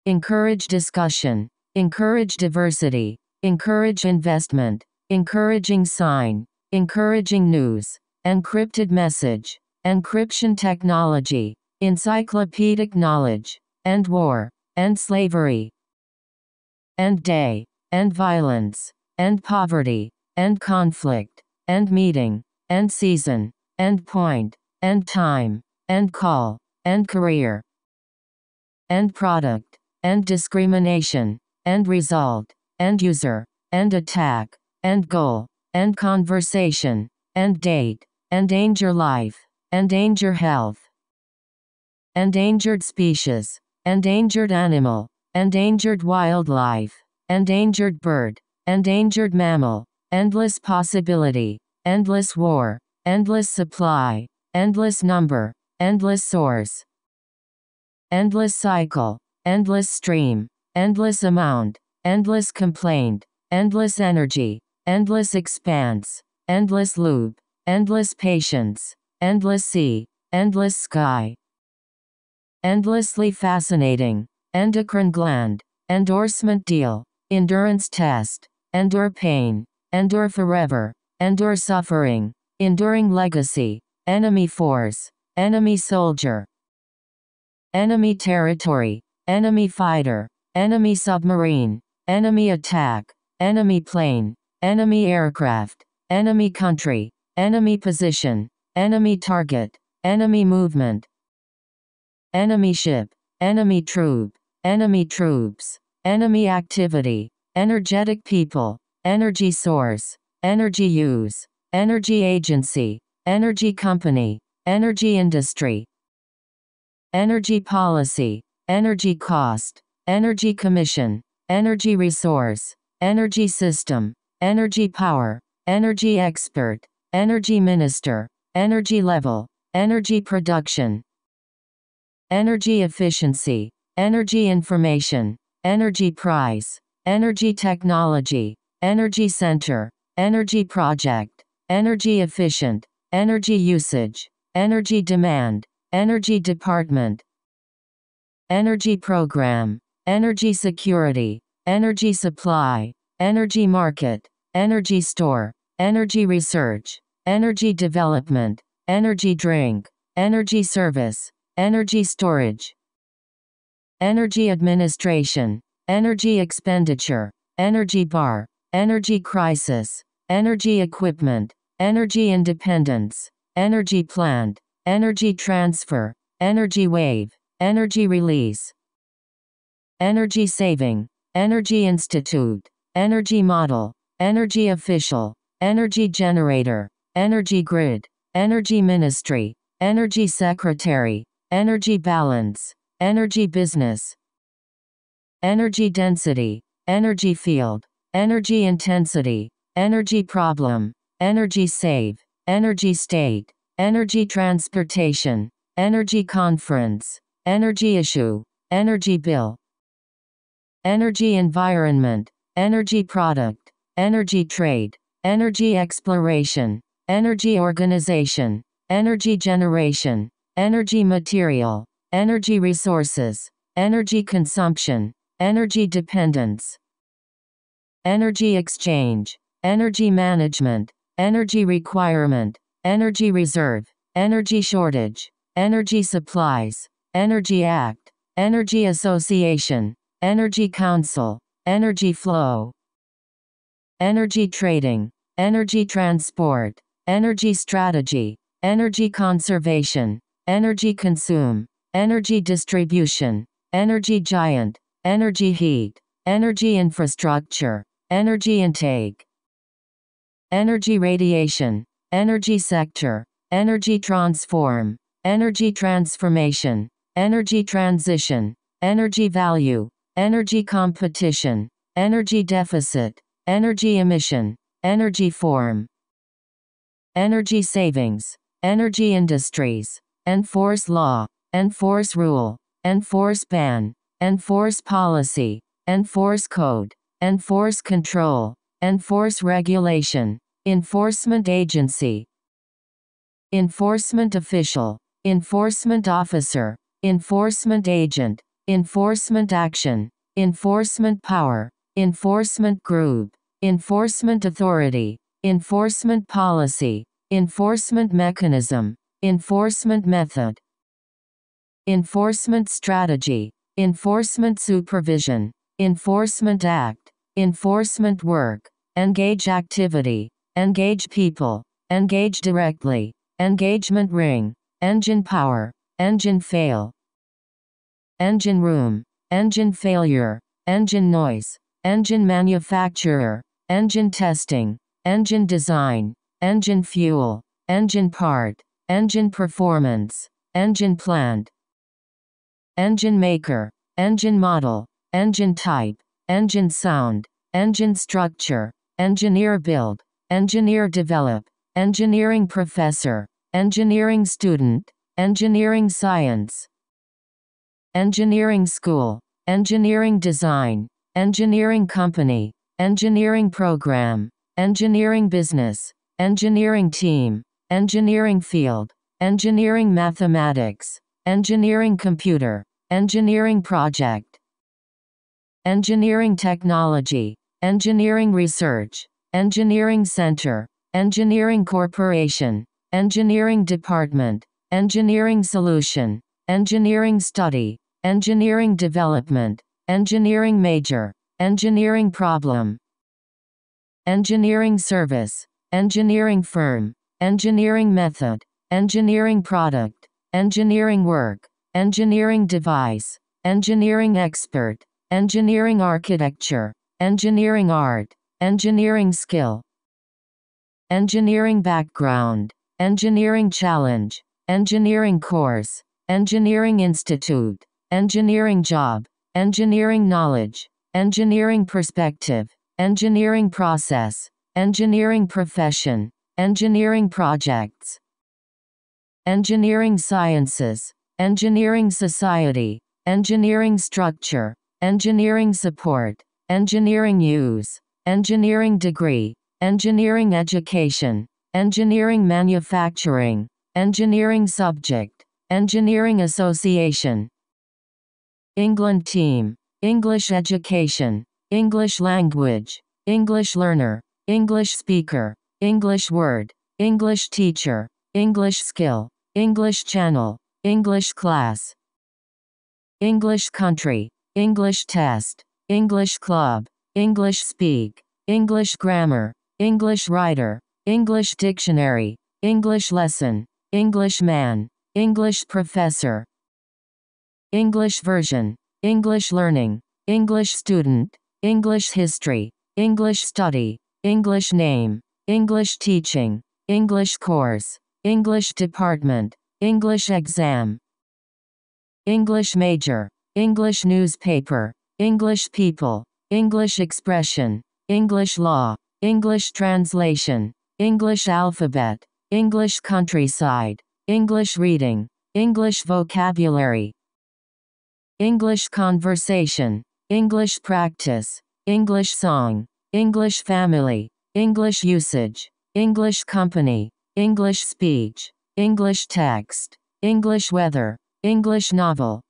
Encourage discussion. Encourage diversity. Encourage investment. Encouraging sign. Encouraging news. Encrypted message. Encryption technology encyclopedic knowledge, end war, end slavery, end day, end violence, end poverty, end conflict, end meeting, end season, end point, end time, end call, end career, end product, end discrimination, end result, end user, end attack, end goal, end conversation, end date, danger life, danger health, endangered species, endangered animal, endangered wildlife, endangered bird, endangered mammal, endless possibility, endless war, endless supply, endless number, endless source, endless cycle, endless stream, endless amount, endless complaint, endless energy, endless expanse, endless loop, endless patience, endless sea, endless sky, endlessly fascinating, endocrine gland, endorsement deal, endurance test, endure pain, endure forever, endure suffering, enduring legacy, enemy force, enemy soldier, enemy territory, enemy fighter, enemy submarine, enemy attack, enemy plane, enemy aircraft, enemy country, enemy position, enemy target, enemy movement, Enemy ship. Enemy troop. Enemy troops. Enemy activity. Energetic people. Energy source. Energy use. Energy agency. Energy company. Energy industry. Energy policy. Energy cost. Energy commission. Energy resource. Energy system. Energy power. Energy expert. Energy minister. Energy level. Energy production energy efficiency, energy information, energy price, energy technology, energy center, energy project, energy efficient, energy usage, energy demand, energy department, energy program, energy security, energy supply, energy market, energy store, energy research, energy development, energy drink, energy service, energy storage, energy administration, energy expenditure, energy bar, energy crisis, energy equipment, energy independence, energy plant, energy transfer, energy wave, energy release, energy saving, energy institute, energy model, energy official, energy generator, energy grid, energy ministry, energy secretary, energy balance, energy business, energy density, energy field, energy intensity, energy problem, energy save, energy state, energy transportation, energy conference, energy issue, energy bill, energy environment, energy product, energy trade, energy exploration, energy organization, energy generation, energy material, energy resources, energy consumption, energy dependence, energy exchange, energy management, energy requirement, energy reserve, energy shortage, energy supplies, energy act, energy association, energy council, energy flow, energy trading, energy transport, energy strategy, energy conservation, energy consume, energy distribution, energy giant, energy heat, energy infrastructure, energy intake, energy radiation, energy sector, energy transform, energy transformation, energy transition, energy value, energy competition, energy deficit, energy emission, energy form, energy savings, energy industries, enforce law, enforce rule, enforce ban, enforce policy, enforce code, enforce control, enforce regulation, enforcement agency, enforcement official, enforcement officer, enforcement agent, enforcement action, enforcement power, enforcement group, enforcement authority, enforcement policy, enforcement mechanism, Enforcement method. Enforcement strategy. Enforcement supervision. Enforcement act. Enforcement work. Engage activity. Engage people. Engage directly. Engagement ring. Engine power. Engine fail. Engine room. Engine failure. Engine noise. Engine manufacturer. Engine testing. Engine design. Engine fuel. Engine part. Engine performance. Engine plant. Engine maker. Engine model. Engine type. Engine sound. Engine structure. Engineer build. Engineer develop. Engineering professor. Engineering student. Engineering science. Engineering school. Engineering design. Engineering company. Engineering program. Engineering business. Engineering team. Engineering field. Engineering mathematics. Engineering computer. Engineering project. Engineering technology. Engineering research. Engineering center. Engineering corporation. Engineering department. Engineering solution. Engineering study. Engineering development. Engineering major. Engineering problem. Engineering service. Engineering firm engineering method, engineering product, engineering work, engineering device, engineering expert, engineering architecture, engineering art, engineering skill, engineering background, engineering challenge, engineering course, engineering institute, engineering job, engineering knowledge, engineering perspective, engineering process, engineering profession, Engineering projects. Engineering sciences. Engineering society. Engineering structure. Engineering support. Engineering use. Engineering degree. Engineering education. Engineering manufacturing. Engineering subject. Engineering association. England team. English education. English language. English learner. English speaker. English word, English teacher, English skill, English channel, English class, English country, English test, English club, English speak, English grammar, English writer, English dictionary, English lesson, English man, English professor, English version, English learning, English student, English history, English study, English name, English teaching, English course, English department, English exam, English major, English newspaper, English people, English expression, English law, English translation, English alphabet, English countryside, English reading, English vocabulary, English conversation, English practice, English song, English family, English usage, English company, English speech, English text, English weather, English novel,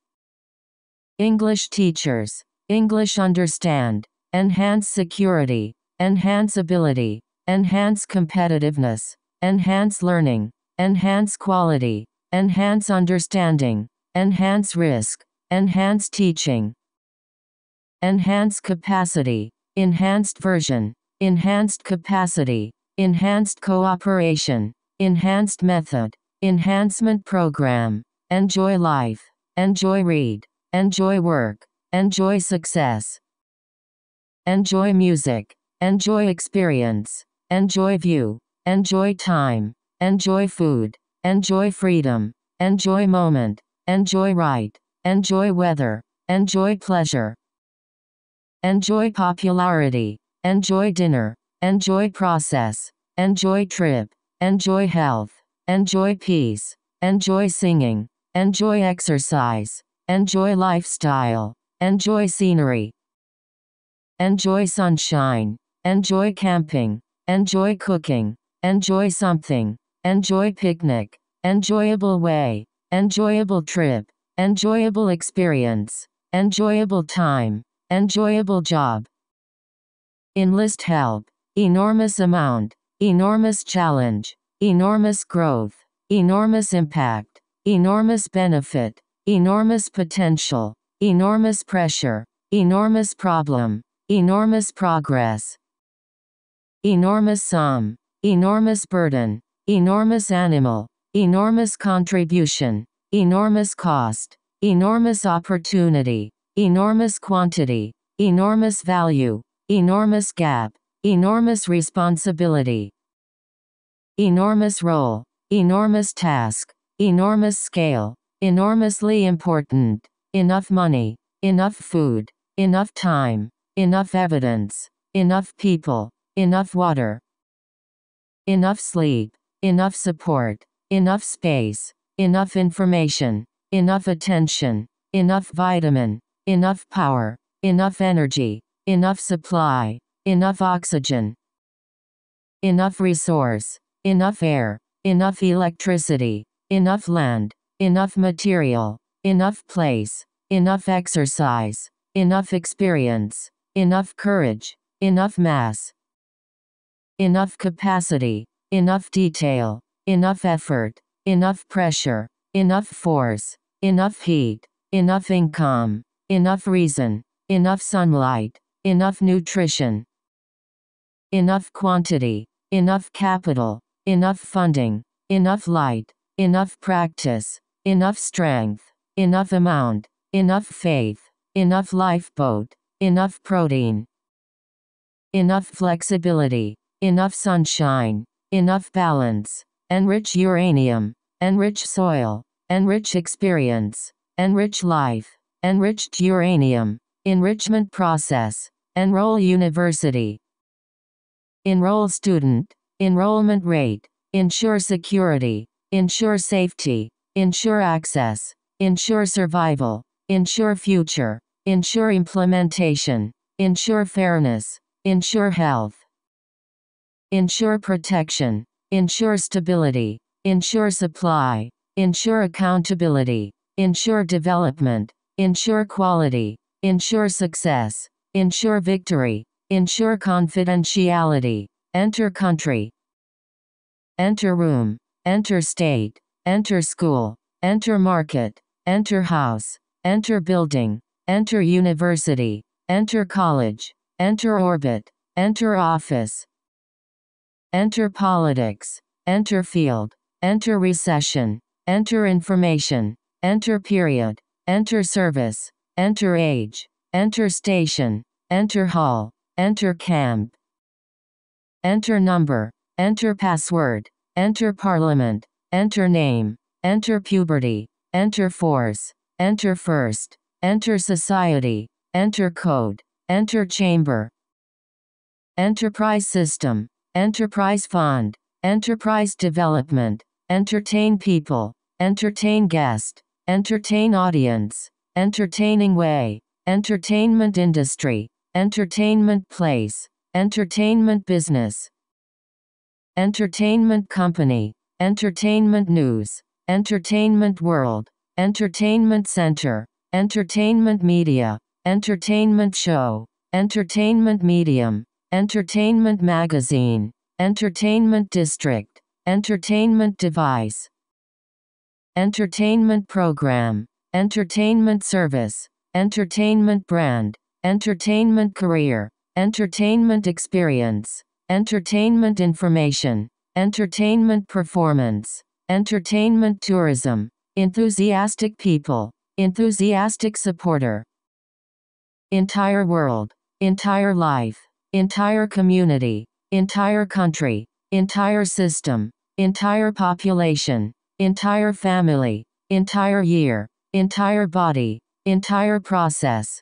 English teachers, English understand, enhance security, enhance ability, enhance competitiveness, enhance learning, enhance quality, enhance understanding, enhance risk, enhance teaching, enhance capacity, enhanced version enhanced capacity, enhanced cooperation, enhanced method, enhancement program, enjoy life, enjoy read, enjoy work, enjoy success, enjoy music, enjoy experience, enjoy view, enjoy time, enjoy food, enjoy freedom, enjoy moment, enjoy right, enjoy weather, enjoy pleasure, enjoy popularity, Enjoy dinner. Enjoy process. Enjoy trip. Enjoy health. Enjoy peace. Enjoy singing. Enjoy exercise. Enjoy lifestyle. Enjoy scenery. Enjoy sunshine. Enjoy camping. Enjoy cooking. Enjoy something. Enjoy picnic. Enjoyable way. Enjoyable trip. Enjoyable experience. Enjoyable time. Enjoyable job enlist help, enormous amount, enormous challenge, enormous growth, enormous impact, enormous benefit, enormous potential, enormous pressure, enormous problem, enormous progress, enormous sum, enormous burden, enormous animal, enormous contribution, enormous cost, enormous opportunity, enormous quantity, enormous value, Enormous gap. Enormous responsibility. Enormous role. Enormous task. Enormous scale. Enormously important. Enough money. Enough food. Enough time. Enough evidence. Enough people. Enough water. Enough sleep. Enough support. Enough space. Enough information. Enough attention. Enough vitamin. Enough power. Enough energy. Enough supply. Enough oxygen. Enough resource. Enough air. Enough electricity. Enough land. Enough material. Enough place. Enough exercise. Enough experience. Enough courage. Enough mass. Enough capacity. Enough detail. Enough effort. Enough pressure. Enough force. Enough heat. Enough income. Enough reason. Enough sunlight enough nutrition, enough quantity, enough capital, enough funding, enough light, enough practice, enough strength, enough amount, enough faith, enough lifeboat, enough protein, enough flexibility, enough sunshine, enough balance, enrich uranium, enrich soil, enrich experience, enrich life, enriched uranium, enrichment process, Enroll University. Enroll Student. Enrollment Rate. Ensure Security. Ensure Safety. Ensure Access. Ensure Survival. Ensure Future. Ensure Implementation. Ensure Fairness. Ensure Health. Ensure Protection. Ensure Stability. Ensure Supply. Ensure Accountability. Ensure Development. Ensure Quality. Ensure Success. Ensure victory. Ensure confidentiality. Enter country. Enter room. Enter state. Enter school. Enter market. Enter house. Enter building. Enter university. Enter college. Enter orbit. Enter office. Enter politics. Enter field. Enter recession. Enter information. Enter period. Enter service. Enter age. Enter station. Enter hall. Enter camp. Enter number. Enter password. Enter parliament. Enter name. Enter puberty. Enter force. Enter first. Enter society. Enter code. Enter chamber. Enterprise system. Enterprise fund. Enterprise development. Entertain people. Entertain guest. Entertain audience. Entertaining way entertainment industry, entertainment place, entertainment business, entertainment company, entertainment news, entertainment world, entertainment center, entertainment media, entertainment show, entertainment medium, entertainment magazine, entertainment district, entertainment device, entertainment program, entertainment service, entertainment brand, entertainment career, entertainment experience, entertainment information, entertainment performance, entertainment tourism, enthusiastic people, enthusiastic supporter, entire world, entire life, entire community, entire country, entire system, entire population, entire family, entire year, entire body, Entire process.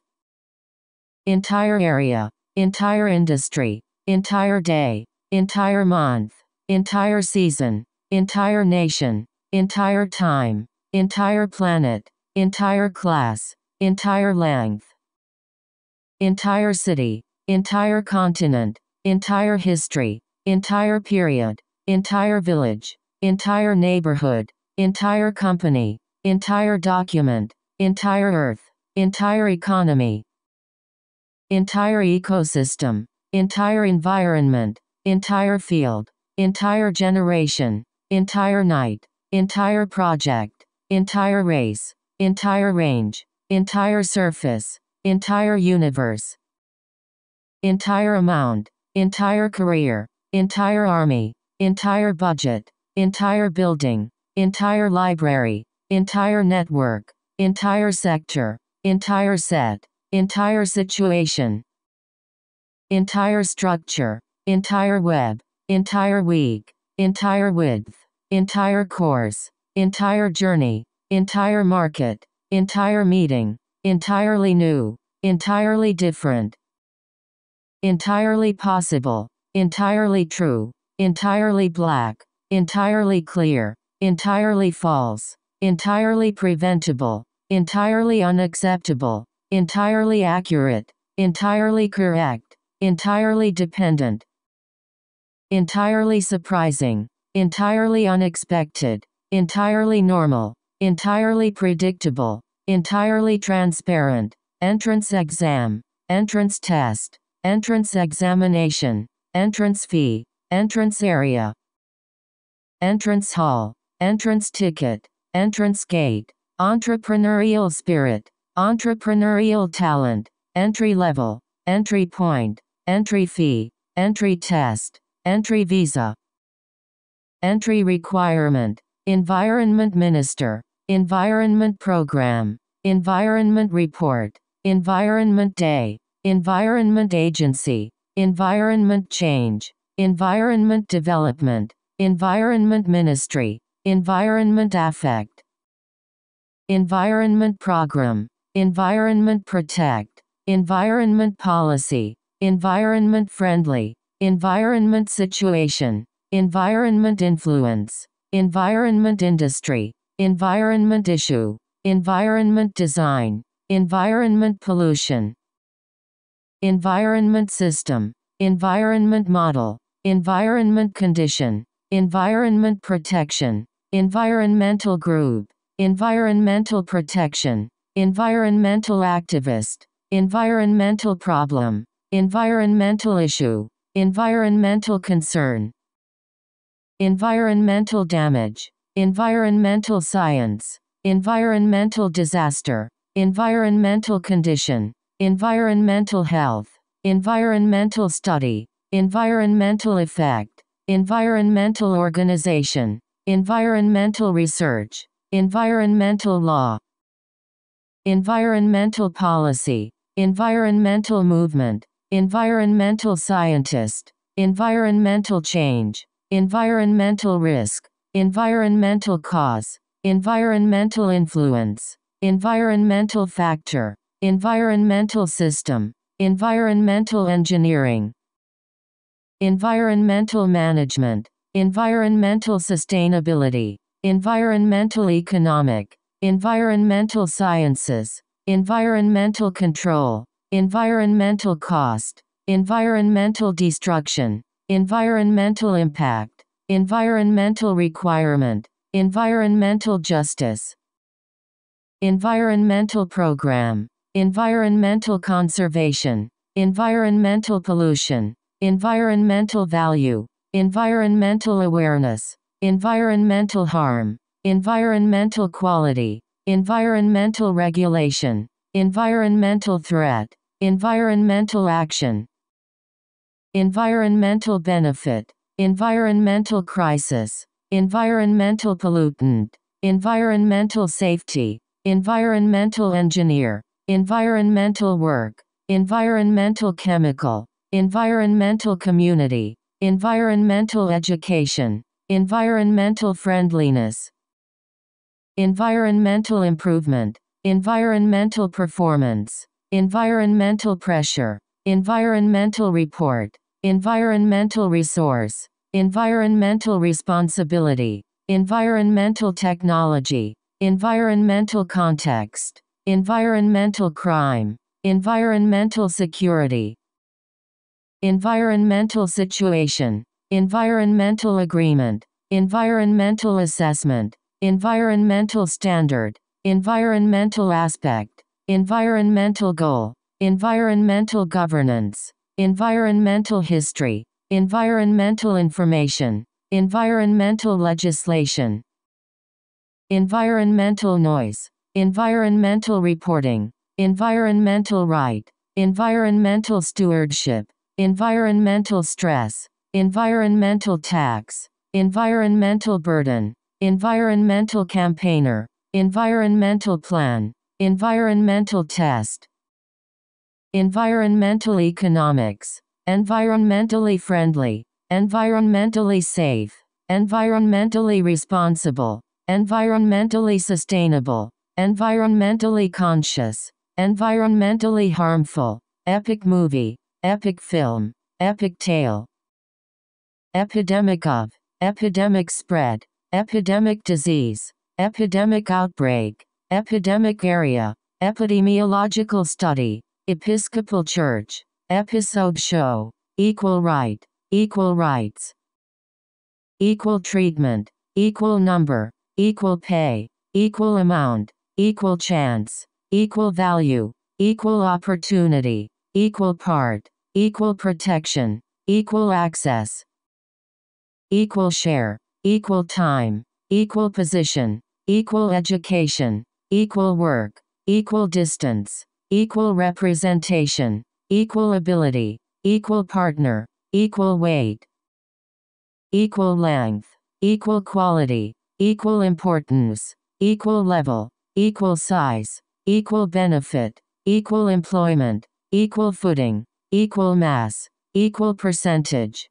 Entire area. Entire industry. Entire day. Entire month. Entire season. Entire nation. Entire time. Entire planet. Entire class. Entire length. Entire city. Entire continent. Entire history. Entire period. Entire village. Entire neighborhood. Entire company. Entire document entire Earth, entire economy, entire ecosystem, entire environment, entire field, entire generation, entire night, entire project, entire race, entire range, entire surface, entire universe, entire amount, entire career, entire army, entire budget, entire building, entire library, entire network, entire sector, entire set, entire situation, entire structure, entire web, entire week, entire width, entire course, entire journey, entire market, entire meeting, entirely new, entirely different, entirely possible, entirely true, entirely black, entirely clear, entirely false entirely preventable, entirely unacceptable, entirely accurate, entirely correct, entirely dependent, entirely surprising, entirely unexpected, entirely normal, entirely predictable, entirely transparent, entrance exam, entrance test, entrance examination, entrance fee, entrance area, entrance hall, entrance ticket, entrance gate, entrepreneurial spirit, entrepreneurial talent, entry level, entry point, entry fee, entry test, entry visa, entry requirement, environment minister, environment program, environment report, environment day, environment agency, environment change, environment development, environment ministry, Environment Affect Environment Program Environment Protect Environment Policy Environment Friendly Environment Situation Environment Influence Environment Industry Environment Issue Environment Design Environment Pollution Environment System Environment Model Environment Condition Environment Protection Environmental group. Environmental protection. Environmental activist. Environmental problem. Environmental issue. Environmental concern. Environmental damage. Environmental science. Environmental disaster. Environmental condition. Environmental health. Environmental study. Environmental effect. Environmental organization. Environmental research. Environmental law. Environmental policy. Environmental movement. Environmental scientist. Environmental change. Environmental risk. Environmental cause. Environmental influence. Environmental factor. Environmental system. Environmental engineering. Environmental management. Environmental sustainability, environmental economic, environmental sciences, environmental control, environmental cost, environmental destruction, environmental impact, environmental requirement, environmental justice, environmental program, environmental conservation, environmental pollution, environmental value, environmental awareness, environmental harm, environmental quality, environmental regulation, environmental threat, environmental action, environmental benefit, environmental crisis, environmental pollutant, environmental safety, environmental engineer, environmental work, environmental chemical, environmental community, Environmental education. Environmental friendliness. Environmental improvement. Environmental performance. Environmental pressure. Environmental report. Environmental resource. Environmental responsibility. Environmental technology. Environmental context. Environmental crime. Environmental security. Environmental situation. Environmental agreement. Environmental assessment. Environmental standard. Environmental aspect. Environmental goal. Environmental governance. Environmental history. Environmental information. Environmental legislation. Environmental noise. Environmental reporting. Environmental right. Environmental stewardship environmental stress, environmental tax, environmental burden, environmental campaigner, environmental plan, environmental test, environmental economics, environmentally friendly, environmentally safe, environmentally responsible, environmentally sustainable, environmentally conscious, environmentally harmful, epic movie, Epic film. Epic tale. Epidemic of. Epidemic spread. Epidemic disease. Epidemic outbreak. Epidemic area. Epidemiological study. Episcopal Church. Episode show. Equal right. Equal rights. Equal treatment. Equal number. Equal pay. Equal amount. Equal chance. Equal value. Equal opportunity. Equal part equal protection, equal access, equal share, equal time, equal position, equal education, equal work, equal distance, equal representation, equal ability, equal partner, equal weight, equal length, equal quality, equal importance, equal level, equal size, equal benefit, equal employment, equal footing, equal mass, equal percentage,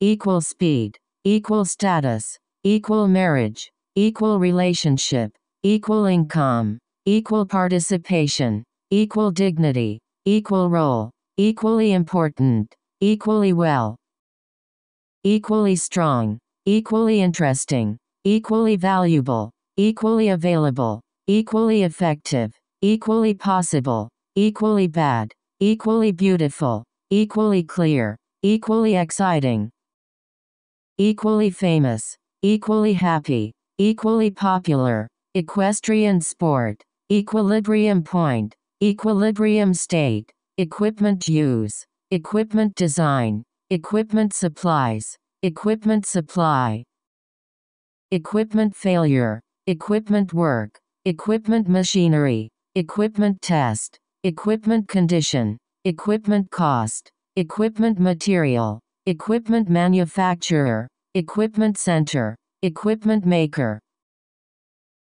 equal speed, equal status, equal marriage, equal relationship, equal income, equal participation, equal dignity, equal role, equally important, equally well, equally strong, equally interesting, equally valuable, equally available, equally effective, equally possible, equally bad, equally beautiful, equally clear, equally exciting, equally famous, equally happy, equally popular, equestrian sport, equilibrium point, equilibrium state, equipment use, equipment design, equipment supplies, equipment supply, equipment failure, equipment work, equipment machinery, equipment test, Equipment condition. Equipment cost. Equipment material. Equipment manufacturer. Equipment center. Equipment maker.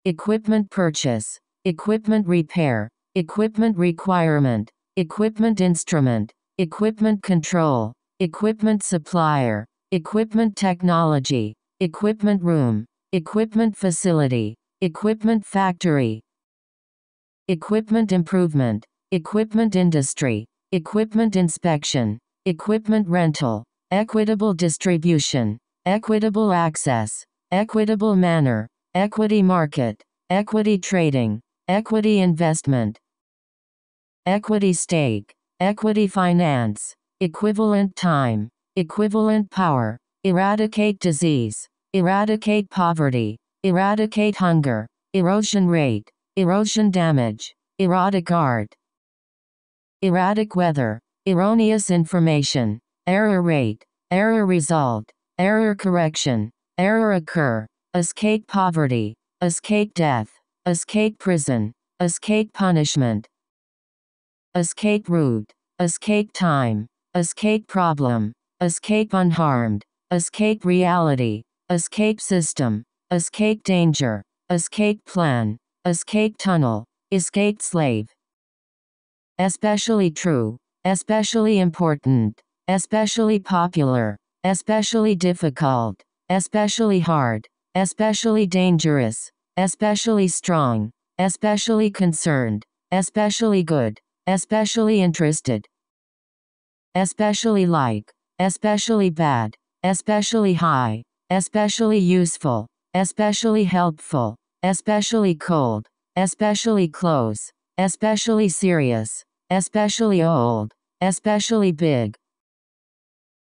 Equipment purchase. Equipment repair. Equipment requirement. Equipment instrument. Equipment control. Equipment supplier. Equipment technology. Equipment room. Equipment facility. Equipment factory. Equipment improvement. Equipment industry. Equipment inspection. Equipment rental. Equitable distribution. Equitable access. Equitable manner. Equity market. Equity trading. Equity investment. Equity stake. Equity finance. Equivalent time. Equivalent power. Eradicate disease. Eradicate poverty. Eradicate hunger. Erosion rate. Erosion damage. Erotic art erratic weather, erroneous information, error rate, error result, error correction, error occur, escape poverty, escape death, escape prison, escape punishment, escape route, escape time, escape problem, escape unharmed, escape reality, escape system, escape danger, escape plan, escape tunnel, escape slave especially true, especially important, especially popular, especially difficult, especially hard, especially dangerous, especially strong, especially concerned, especially good, especially interested, especially like, especially bad, especially high, especially useful, especially helpful, especially cold, especially close, especially serious, especially old, especially big,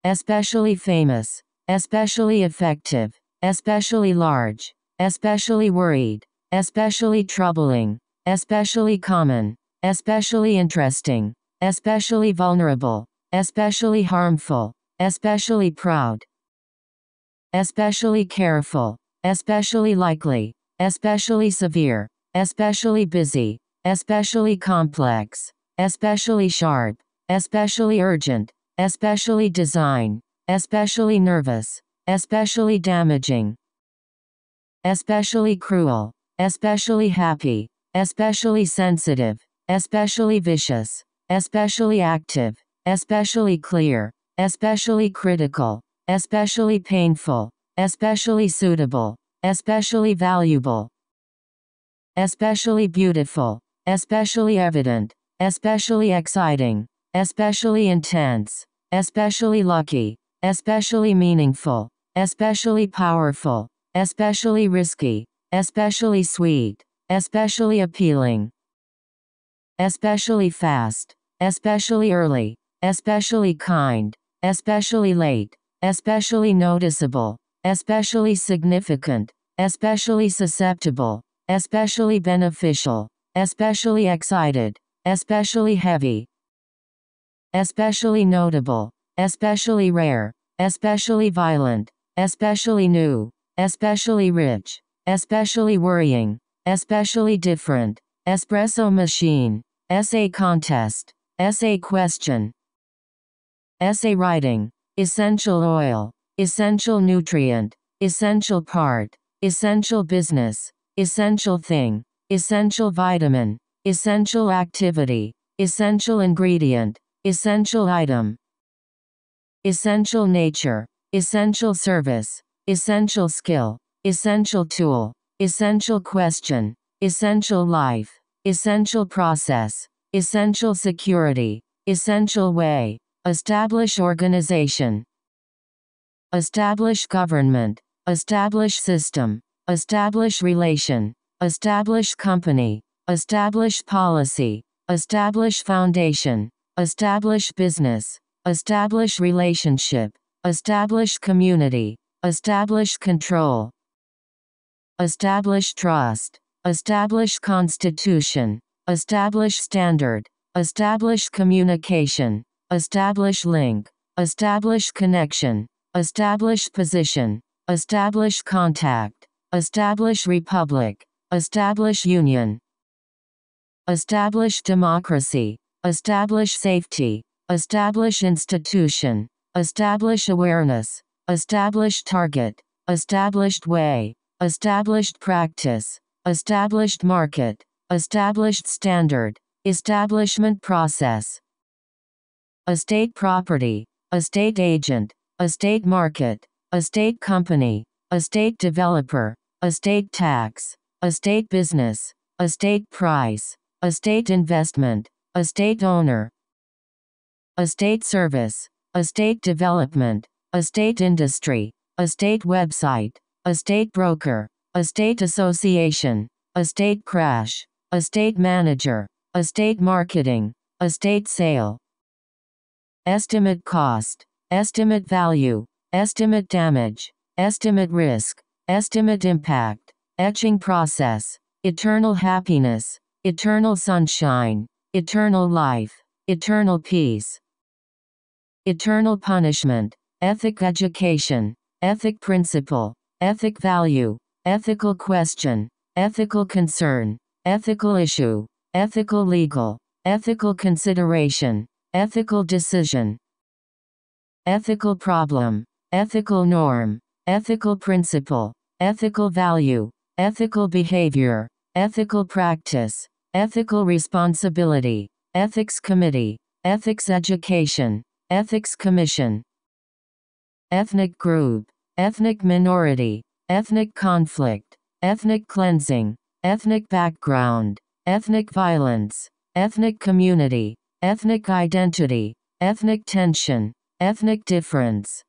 especially famous, especially effective, especially large, especially worried, especially troubling, especially common, especially interesting, especially vulnerable, especially harmful, especially proud, especially careful, especially likely, especially severe, especially busy, especially complex, especially sharp, especially urgent, especially design, especially nervous, especially damaging, especially cruel, especially happy, especially sensitive, especially vicious, especially active, especially clear, especially critical, especially painful, especially suitable, especially valuable, especially beautiful, especially evident, Especially exciting. Especially intense. Especially lucky. Especially meaningful. Especially powerful. Especially risky. Especially sweet. Especially appealing. Especially fast. Especially early. Especially kind. Especially late. Especially noticeable. Especially significant. Especially susceptible. Especially beneficial. Especially excited especially heavy, especially notable, especially rare, especially violent, especially new, especially rich, especially worrying, especially different, espresso machine, essay contest, essay question, essay writing, essential oil, essential nutrient, essential part, essential business, essential thing, essential vitamin, Essential activity. Essential ingredient. Essential item. Essential nature. Essential service. Essential skill. Essential tool. Essential question. Essential life. Essential process. Essential security. Essential way. Establish organization. Establish government. Establish system. Establish relation. Establish company. Establish policy. Establish foundation. Establish business. Establish relationship. Establish community. Establish control. Establish trust. Establish constitution. Establish standard. Establish communication. Establish link. Establish connection. Establish position. Establish contact. Establish republic. Establish union. Establish democracy. Establish safety. Establish institution. Establish awareness. Establish target. Established way. Established practice. Established market. Established standard. Establishment process. A state property. A state agent. A state market. A state company. A state developer. A state tax. A state business. A state price estate investment, estate owner, estate service, estate development, estate industry, estate website, estate broker, estate association, estate crash, estate manager, estate marketing, estate sale. Estimate cost, estimate value, estimate damage, estimate risk, estimate impact, etching process, eternal happiness, eternal sunshine, eternal life, eternal peace, eternal punishment, ethic education, ethic principle, ethic value, ethical question, ethical concern, ethical issue, ethical legal, ethical consideration, ethical decision, ethical problem, ethical norm, ethical principle, ethical value, ethical behavior, ethical practice, Ethical Responsibility, Ethics Committee, Ethics Education, Ethics Commission, Ethnic Group, Ethnic Minority, Ethnic Conflict, Ethnic Cleansing, Ethnic Background, Ethnic Violence, Ethnic Community, Ethnic Identity, Ethnic Tension, Ethnic Difference,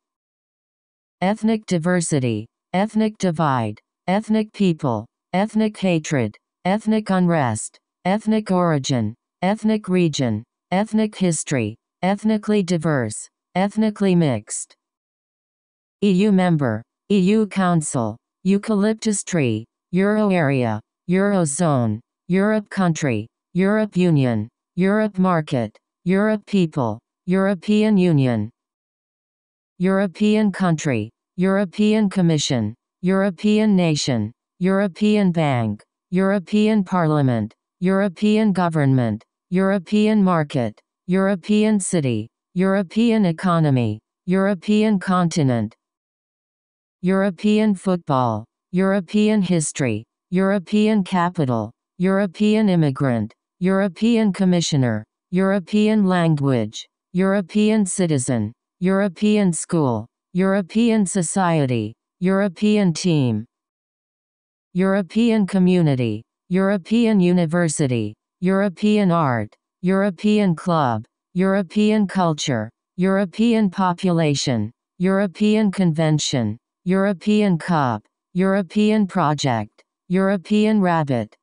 Ethnic Diversity, Ethnic Divide, Ethnic People, Ethnic Hatred, Ethnic Unrest, Ethnic origin, ethnic region, ethnic history, ethnically diverse, ethnically mixed. EU member, EU Council, eucalyptus tree, Euro area, Eurozone, Europe country, Europe Union, Europe market, Europe people, European Union, European country, European Commission, European nation, European Bank, European Parliament, European government, European market, European city, European economy, European continent, European football, European history, European capital, European immigrant, European commissioner, European language, European citizen, European school, European society, European team, European community, European University, European Art, European Club, European Culture, European Population, European Convention, European Cup, European Project, European Rabbit.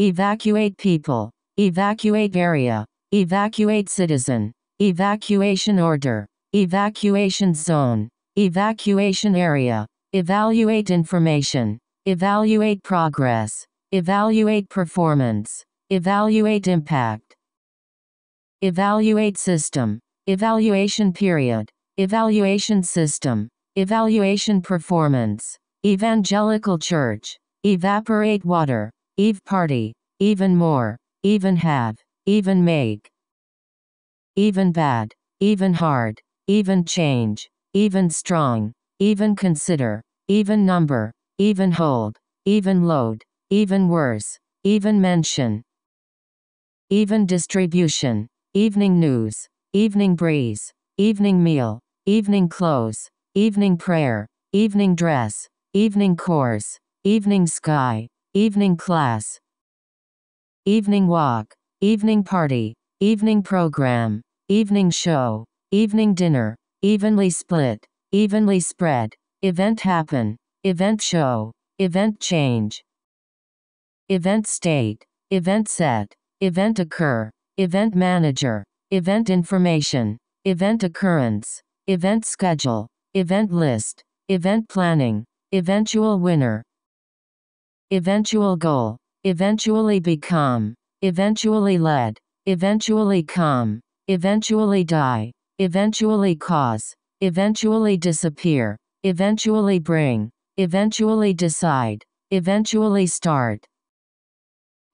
Evacuate people, evacuate area, evacuate citizen, evacuation order, evacuation zone, evacuation area, evaluate information, evaluate progress. Evaluate performance. Evaluate impact. Evaluate system. Evaluation period. Evaluation system. Evaluation performance. Evangelical church. Evaporate water. Eve party. Even more. Even have. Even make. Even bad. Even hard. Even change. Even strong. Even consider. Even number. Even hold. Even load even worse, even mention, even distribution, evening news, evening breeze, evening meal, evening clothes, evening prayer, evening dress, evening course, evening sky, evening class, evening walk, evening party, evening program, evening show, evening dinner, evenly split, evenly spread, event happen, event show, event change, event state, event set, event occur, event manager, event information, event occurrence, event schedule, event list, event planning, eventual winner, eventual goal, eventually become, eventually led, eventually come, eventually die, eventually cause, eventually disappear, eventually bring, eventually decide, eventually start,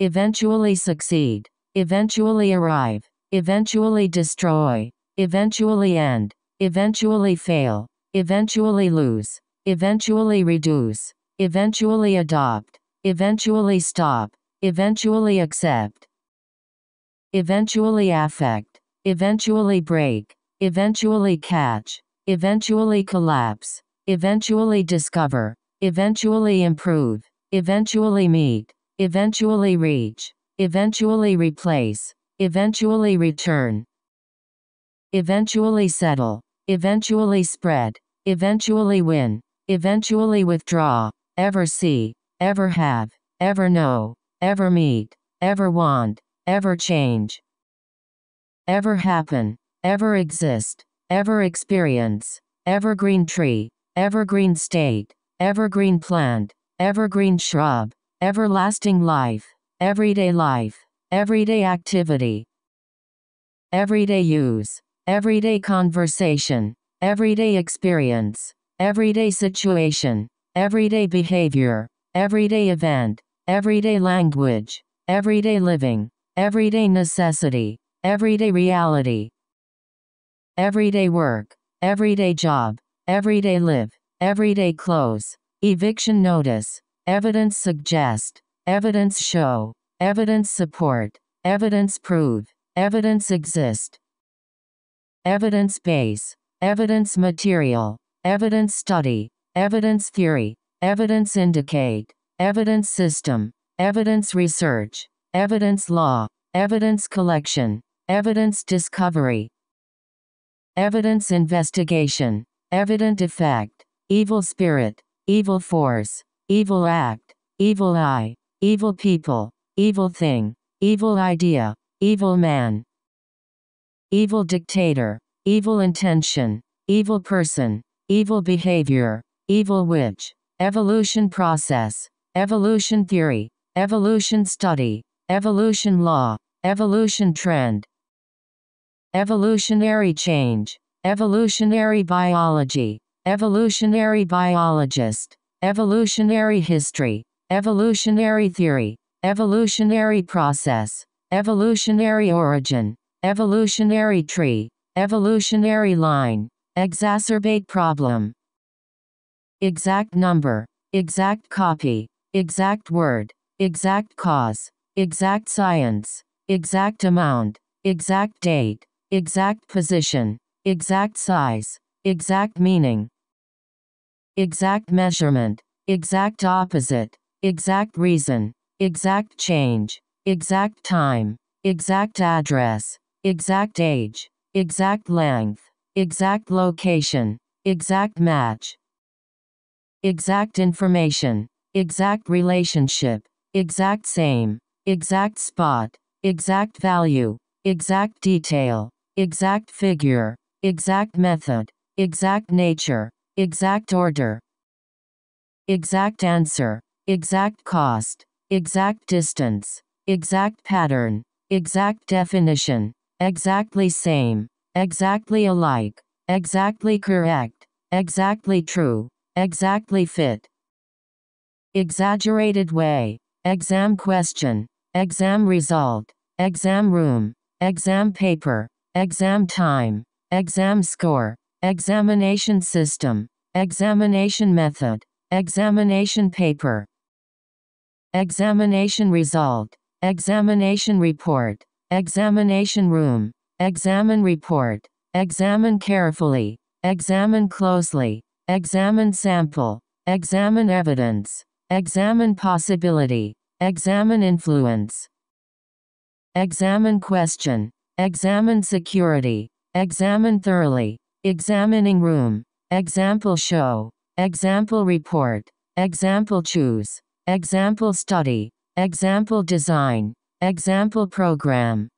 eventually succeed, eventually arrive, eventually destroy, eventually end, eventually fail, eventually lose, eventually reduce, eventually adopt, eventually stop, eventually accept, eventually affect, eventually break, eventually catch, eventually collapse, eventually discover, eventually improve, eventually meet, eventually reach, eventually replace, eventually return, eventually settle, eventually spread, eventually win, eventually withdraw, ever see, ever have, ever know, ever meet, ever want, ever change, ever happen, ever exist, ever experience, evergreen tree, evergreen state, evergreen plant, evergreen shrub, everlasting life, everyday life, everyday activity, everyday use, everyday conversation, everyday experience, everyday situation, everyday behavior, everyday event, everyday language, everyday living, everyday necessity, everyday reality, everyday work, everyday job, everyday live, everyday clothes, eviction notice, Evidence suggest. Evidence show. Evidence support. Evidence prove. Evidence exist. Evidence base. Evidence material. Evidence study. Evidence theory. Evidence indicate. Evidence system. Evidence research. Evidence law. Evidence collection. Evidence discovery. Evidence investigation. Evident effect. Evil spirit. Evil force evil act, evil eye, evil people, evil thing, evil idea, evil man, evil dictator, evil intention, evil person, evil behavior, evil witch, evolution process, evolution theory, evolution study, evolution law, evolution trend, evolutionary change, evolutionary biology, evolutionary biologist, Evolutionary history. Evolutionary theory. Evolutionary process. Evolutionary origin. Evolutionary tree. Evolutionary line. Exacerbate problem. Exact number. Exact copy. Exact word. Exact cause. Exact science. Exact amount. Exact date. Exact position. Exact size. Exact meaning exact measurement, exact opposite, exact reason, exact change, exact time, exact address, exact age, exact length, exact location, exact match, exact information, exact relationship, exact same, exact spot, exact value, exact detail, exact figure, exact method, exact nature, Exact order. Exact answer. Exact cost. Exact distance. Exact pattern. Exact definition. Exactly same. Exactly alike. Exactly correct. Exactly true. Exactly fit. Exaggerated way. Exam question. Exam result. Exam room. Exam paper. Exam time. Exam score. Examination system. Examination method. Examination paper. Examination result. Examination report. Examination room. Examine report. Examine carefully. Examine closely. Examine sample. Examine evidence. Examine possibility. Examine influence. Examine question. Examine security. Examine thoroughly. Examining room. Example show. Example report. Example choose. Example study. Example design. Example program.